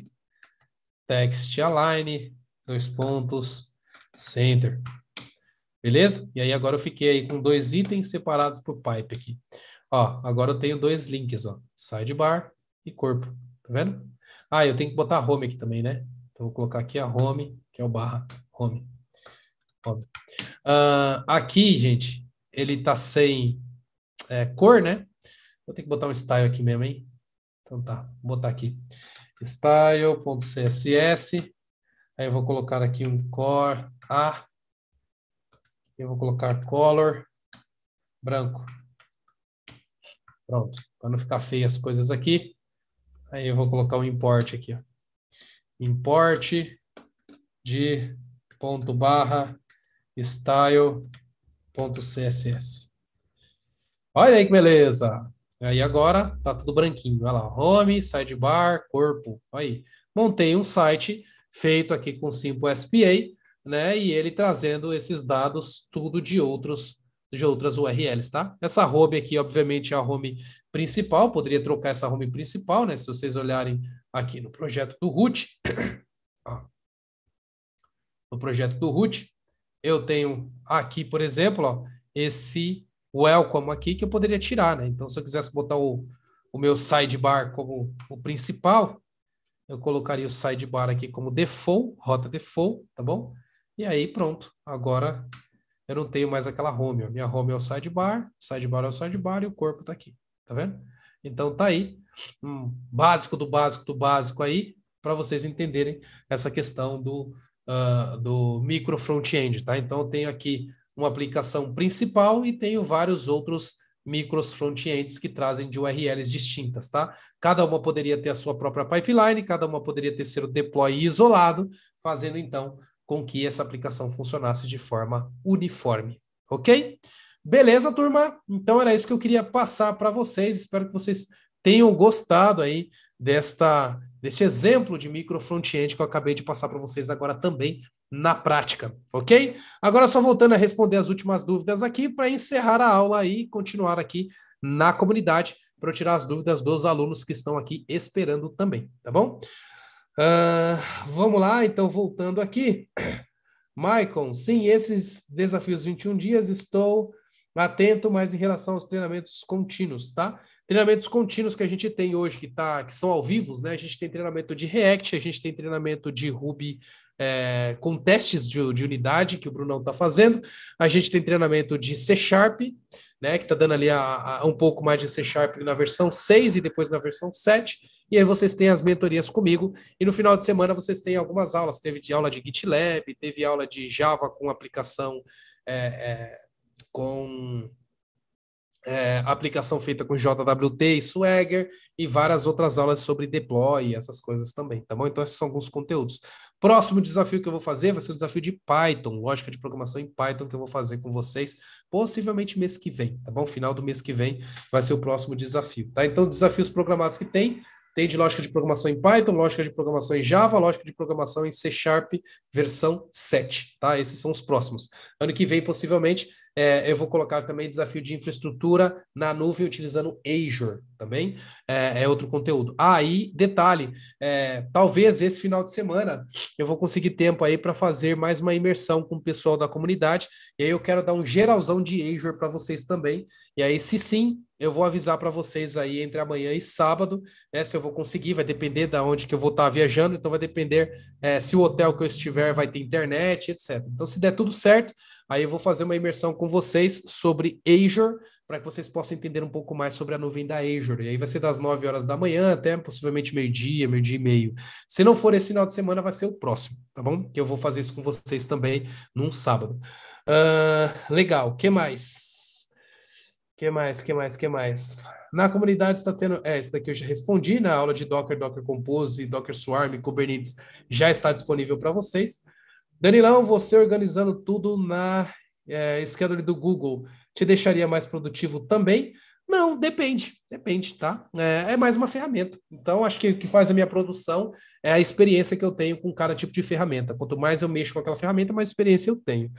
Text align, dois pontos, center. Beleza? E aí agora eu fiquei aí com dois itens separados por pipe aqui. Ó, agora eu tenho dois links, ó. Sidebar e corpo. Tá vendo? Ah, eu tenho que botar home aqui também, né? Então, vou colocar aqui a home, que é o barra home. home. Uh, aqui, gente, ele tá sem é, cor, né? Vou ter que botar um style aqui mesmo, hein? Então tá, vou botar aqui. Style.css. Aí eu vou colocar aqui um core A eu vou colocar color branco. Pronto. Para não ficar feio as coisas aqui, aí eu vou colocar o um import aqui. Ó. Import de ponto barra style ponto css. Olha aí que beleza! Aí agora tá tudo branquinho. Olha lá, home, sidebar, corpo. Aí, montei um site feito aqui com Simple SPA né? E ele trazendo esses dados tudo de outros de outras URLs, tá? Essa home aqui, obviamente, é a home principal, poderia trocar essa home principal, né? Se vocês olharem aqui no projeto do root, no projeto do root, eu tenho aqui, por exemplo, ó, esse welcome aqui que eu poderia tirar, né? Então, se eu quisesse botar o, o meu sidebar como o principal, eu colocaria o sidebar aqui como default, rota default, tá bom? E aí pronto, agora eu não tenho mais aquela home. A minha home é o sidebar, sidebar é o sidebar e o corpo está aqui, tá vendo? Então tá aí, um básico do básico do básico aí, para vocês entenderem essa questão do, uh, do micro front-end, tá? Então eu tenho aqui uma aplicação principal e tenho vários outros micros front-ends que trazem de URLs distintas, tá? Cada uma poderia ter a sua própria pipeline, cada uma poderia ter seu deploy isolado, fazendo então com que essa aplicação funcionasse de forma uniforme, ok? Beleza, turma? Então era isso que eu queria passar para vocês. Espero que vocês tenham gostado aí desta deste exemplo de micro front-end que eu acabei de passar para vocês agora também na prática, ok? Agora só voltando a responder as últimas dúvidas aqui para encerrar a aula e continuar aqui na comunidade para tirar as dúvidas dos alunos que estão aqui esperando também, tá bom? Uh, vamos lá, então, voltando aqui. Maicon, sim, esses desafios 21 dias estou atento, mas em relação aos treinamentos contínuos, tá? Treinamentos contínuos que a gente tem hoje, que, tá, que são ao vivo, né? A gente tem treinamento de React, a gente tem treinamento de Ruby é, com testes de, de unidade que o Brunão está fazendo, a gente tem treinamento de C Sharp, né, que está dando ali a, a, um pouco mais de C Sharp na versão 6 e depois na versão 7. E aí vocês têm as mentorias comigo. E no final de semana vocês têm algumas aulas. Teve de aula de GitLab, teve aula de Java com aplicação é, é, com é, aplicação feita com JWT e Swagger e várias outras aulas sobre deploy e essas coisas também, tá bom? Então esses são alguns conteúdos. Próximo desafio que eu vou fazer vai ser o desafio de Python, lógica de programação em Python que eu vou fazer com vocês, possivelmente mês que vem, tá bom? Final do mês que vem vai ser o próximo desafio, tá? Então, desafios programados que tem, tem de lógica de programação em Python, lógica de programação em Java, lógica de programação em C Sharp, versão 7, tá? Esses são os próximos. Ano que vem, possivelmente, é, eu vou colocar também desafio de infraestrutura na nuvem utilizando Azure também. É, é outro conteúdo. Aí, ah, detalhe, é, talvez esse final de semana eu vou conseguir tempo aí para fazer mais uma imersão com o pessoal da comunidade. E aí eu quero dar um geralzão de Azure para vocês também. E aí, se sim, eu vou avisar para vocês aí entre amanhã e sábado, né? Se eu vou conseguir, vai depender da de onde que eu vou estar tá viajando, então vai depender é, se o hotel que eu estiver vai ter internet, etc. Então, se der tudo certo, aí eu vou fazer uma imersão com vocês sobre Azure, para que vocês possam entender um pouco mais sobre a nuvem da Azure. E aí vai ser das 9 horas da manhã até possivelmente meio-dia, meio-dia e meio. Se não for esse final de semana, vai ser o próximo, tá bom? Que eu vou fazer isso com vocês também num sábado. Uh, legal, o que mais? que mais, que mais, que mais? Na comunidade está tendo... É, isso daqui eu já respondi, na né? aula de Docker, Docker Compose, Docker Swarm, Kubernetes já está disponível para vocês. Danilão, você organizando tudo na é, schedule do Google te deixaria mais produtivo também? Não, depende, depende, tá? É, é, mais uma ferramenta. Então, acho que o que faz a minha produção é a experiência que eu tenho com cada tipo de ferramenta. Quanto mais eu mexo com aquela ferramenta, mais experiência eu tenho.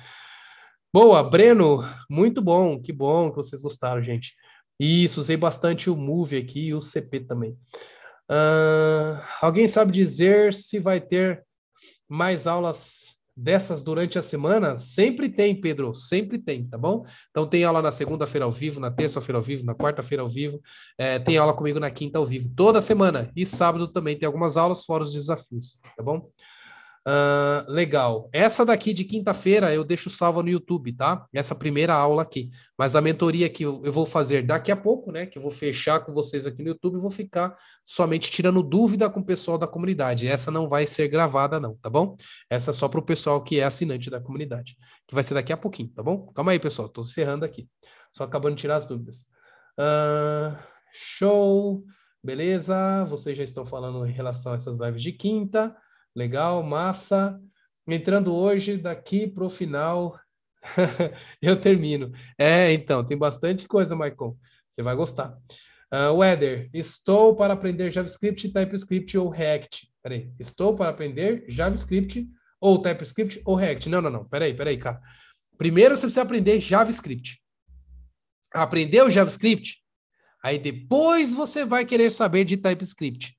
Boa, Breno, muito bom, que bom que vocês gostaram, gente. Isso, usei bastante o Move aqui e o CP também. Uh, alguém sabe dizer se vai ter mais aulas dessas durante a semana? Sempre tem, Pedro, sempre tem, tá bom? Então tem aula na segunda-feira ao vivo, na terça-feira ao vivo, na quarta-feira ao vivo, é, tem aula comigo na quinta ao vivo, toda semana. E sábado também tem algumas aulas fora os desafios, tá bom? Uh, legal. Essa daqui de quinta-feira eu deixo salva no YouTube, tá? Essa primeira aula aqui. Mas a mentoria que eu vou fazer daqui a pouco, né? Que eu vou fechar com vocês aqui no YouTube, vou ficar somente tirando dúvida com o pessoal da comunidade. Essa não vai ser gravada, não, tá bom? Essa é só para o pessoal que é assinante da comunidade, que vai ser daqui a pouquinho, tá bom? Calma aí, pessoal. Estou encerrando aqui. Só acabando de tirar as dúvidas. Uh, show. Beleza. Vocês já estão falando em relação a essas lives de quinta. Legal, massa. Entrando hoje, daqui para o final, eu termino. É, então, tem bastante coisa, Michael. Você vai gostar. Uh, Weather, estou para aprender JavaScript, TypeScript ou React. Peraí, estou para aprender JavaScript ou TypeScript ou React. Não, não, não. Peraí, peraí, cara. Primeiro você precisa aprender JavaScript. Aprendeu JavaScript? Aí depois você vai querer saber de TypeScript.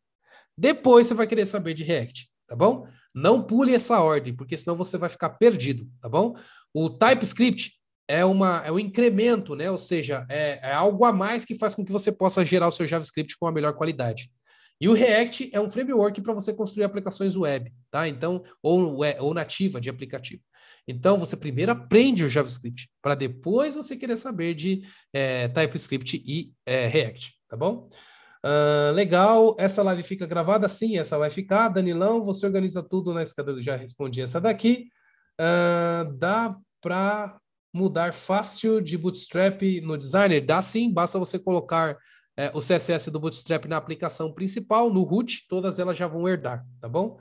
Depois você vai querer saber de React tá bom? Não pule essa ordem, porque senão você vai ficar perdido, tá bom? O TypeScript é, uma, é um incremento, né? Ou seja, é, é algo a mais que faz com que você possa gerar o seu JavaScript com a melhor qualidade. E o React é um framework para você construir aplicações web, tá? Então, ou, é, ou nativa de aplicativo. Então, você primeiro aprende o JavaScript, para depois você querer saber de é, TypeScript e é, React, tá bom? Uh, legal, essa live fica gravada? Sim, essa vai ficar. Danilão, você organiza tudo na né? escada. Já respondi essa daqui. Uh, dá para mudar fácil de Bootstrap no designer? Dá sim, basta você colocar é, o CSS do Bootstrap na aplicação principal, no root, todas elas já vão herdar, tá bom?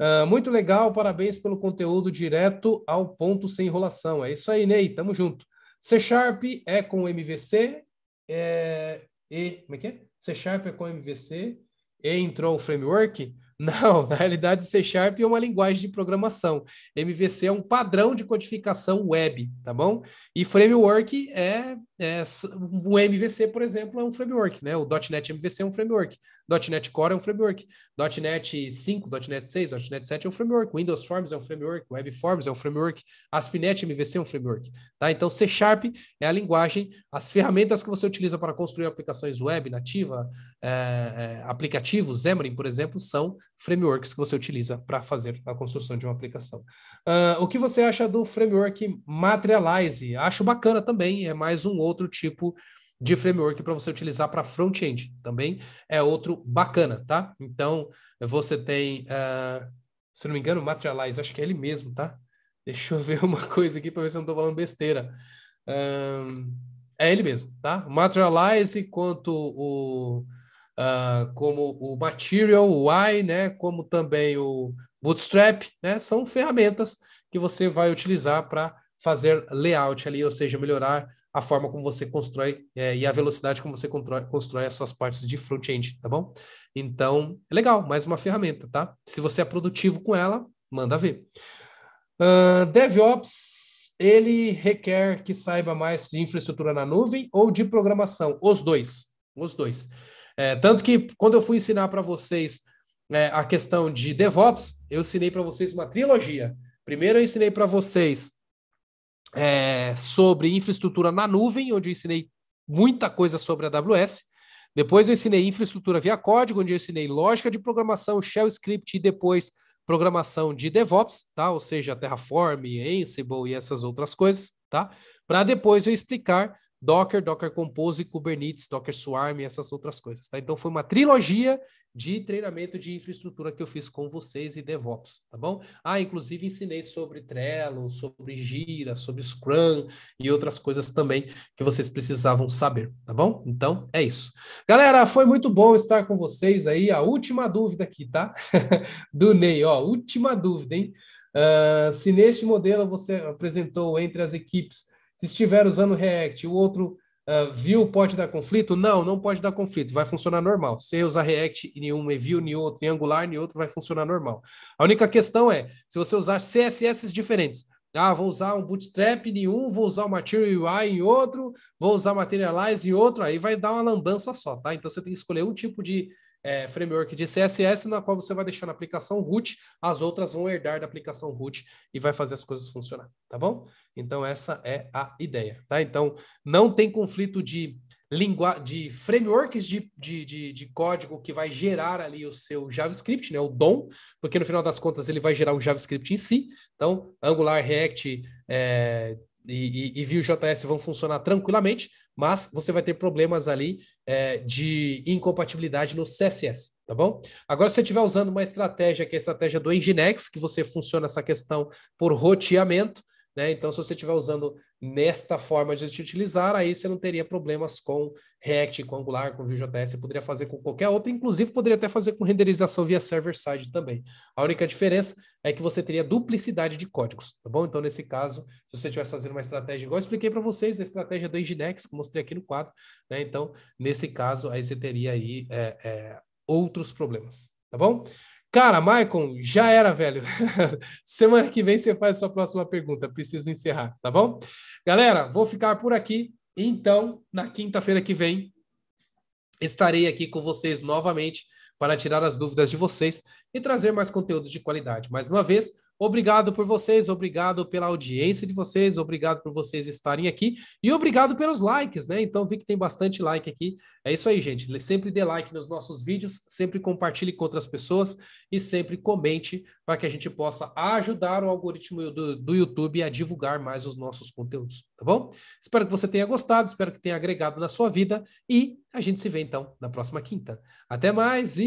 Uh, muito legal, parabéns pelo conteúdo direto ao ponto sem enrolação. É isso aí, Ney, tamo junto. C Sharp é com MVC é, eh, e. Como é que é? C Sharp é com MVC e entrou o framework? Não, na realidade, C Sharp é uma linguagem de programação. MVC é um padrão de codificação web, tá bom? E framework é é, o MVC, por exemplo, é um framework, né? O .NET MVC é um framework, .NET Core é um framework, .NET 5, .NET 6, .NET 7 é um framework, Windows Forms é um framework, Web Forms é um framework, ASP.NET MVC é um framework, tá? Então, C Sharp é a linguagem, as ferramentas que você utiliza para construir aplicações web, nativa, é, é, aplicativos, Xamarin, por exemplo, são frameworks que você utiliza para fazer a construção de uma aplicação. Uh, o que você acha do framework Materialize? Acho bacana também, é mais um outro outro tipo de uhum. framework para você utilizar para front-end. Também é outro bacana, tá? Então, você tem, uh, se não me engano, Materialize, acho que é ele mesmo, tá? Deixa eu ver uma coisa aqui para ver se eu não estou falando besteira. Um, ah, é ele mesmo, tá? Materialize quanto o uh, como o Material, o Y, né? Como também o Bootstrap, né? São ferramentas que você vai utilizar para fazer layout ali, ou seja, melhorar a forma como você constrói é, e a velocidade como você constrói, constrói as suas partes de front-end, tá bom? Então, é legal, mais uma ferramenta, tá? Se você é produtivo com ela, manda ver. Uh, DevOps, ele requer que saiba mais de infraestrutura na nuvem ou de programação? Os dois, os dois. É, tanto que quando eu fui ensinar para vocês é, a questão de DevOps, eu ensinei para vocês uma trilogia. Primeiro eu ensinei para vocês é, sobre infraestrutura na nuvem, onde eu ensinei muita coisa sobre a AWS. Depois eu ensinei infraestrutura via código, onde eu ensinei lógica de programação, shell script e depois programação de DevOps, tá? Ou seja, Terraform, Ansible e essas outras coisas, tá? Para depois eu explicar Docker, Docker Compose, Kubernetes, Docker Swarm e essas outras coisas, tá? Então foi uma trilogia de treinamento de infraestrutura que eu fiz com vocês e DevOps, tá bom? Ah, inclusive ensinei sobre Trello, sobre Gira, sobre Scrum e outras coisas também que vocês precisavam saber, tá bom? Então é isso. Galera, foi muito bom estar com vocês aí. A última dúvida aqui, tá? Do Ney, ó, última dúvida, hein? Uh, se neste modelo você apresentou entre as equipes se estiver usando React o outro uh, pode dar conflito? Não, não pode dar conflito, vai funcionar normal. Se usar React em um, e View em outro, em Angular em outro, vai funcionar normal. A única questão é, se você usar CSS diferentes, ah, vou usar um Bootstrap em um, vou usar o Material UI em outro, vou usar Materialize em outro, aí vai dar uma lambança só, tá? Então você tem que escolher um tipo de é, framework de CSS, na qual você vai deixar na aplicação root, as outras vão herdar da aplicação root e vai fazer as coisas funcionar, tá bom? Então, essa é a ideia, tá? Então, não tem conflito de lingua de frameworks de, de, de, de, código que vai gerar ali o seu JavaScript, né? O DOM, porque no final das contas ele vai gerar o JavaScript em si. Então, Angular, React é, e, e, e Vue.js vão funcionar tranquilamente, mas você vai ter problemas ali é, de incompatibilidade no CSS, tá bom? Agora, se você estiver usando uma estratégia que é a estratégia do Nginx, que você funciona essa questão por roteamento, né? Então, se você estiver usando nesta forma de te utilizar, aí você não teria problemas com React, com Angular, com Vue.js, você poderia fazer com qualquer outro, inclusive poderia até fazer com renderização via server-side também. A única diferença é que você teria duplicidade de códigos, tá bom? Então, nesse caso, se você estivesse fazendo uma estratégia igual eu expliquei para vocês, a estratégia do Nginx, que mostrei aqui no quadro, né? Então, nesse caso, aí você teria aí é, é, outros problemas, tá bom? Cara, Maicon, já era, velho. Semana que vem você faz a sua próxima pergunta. Preciso encerrar, tá bom? Galera, vou ficar por aqui. Então, na quinta-feira que vem, estarei aqui com vocês novamente para tirar as dúvidas de vocês e trazer mais conteúdo de qualidade. Mais uma vez, Obrigado por vocês, obrigado pela audiência de vocês, obrigado por vocês estarem aqui e obrigado pelos likes, né? Então vi que tem bastante like aqui. É isso aí, gente. Sempre dê like nos nossos vídeos, sempre compartilhe com outras pessoas e sempre comente para que a gente possa ajudar o algoritmo do, do YouTube a divulgar mais os nossos conteúdos, tá bom? Espero que você tenha gostado, espero que tenha agregado na sua vida e a gente se vê então na próxima quinta. Até mais e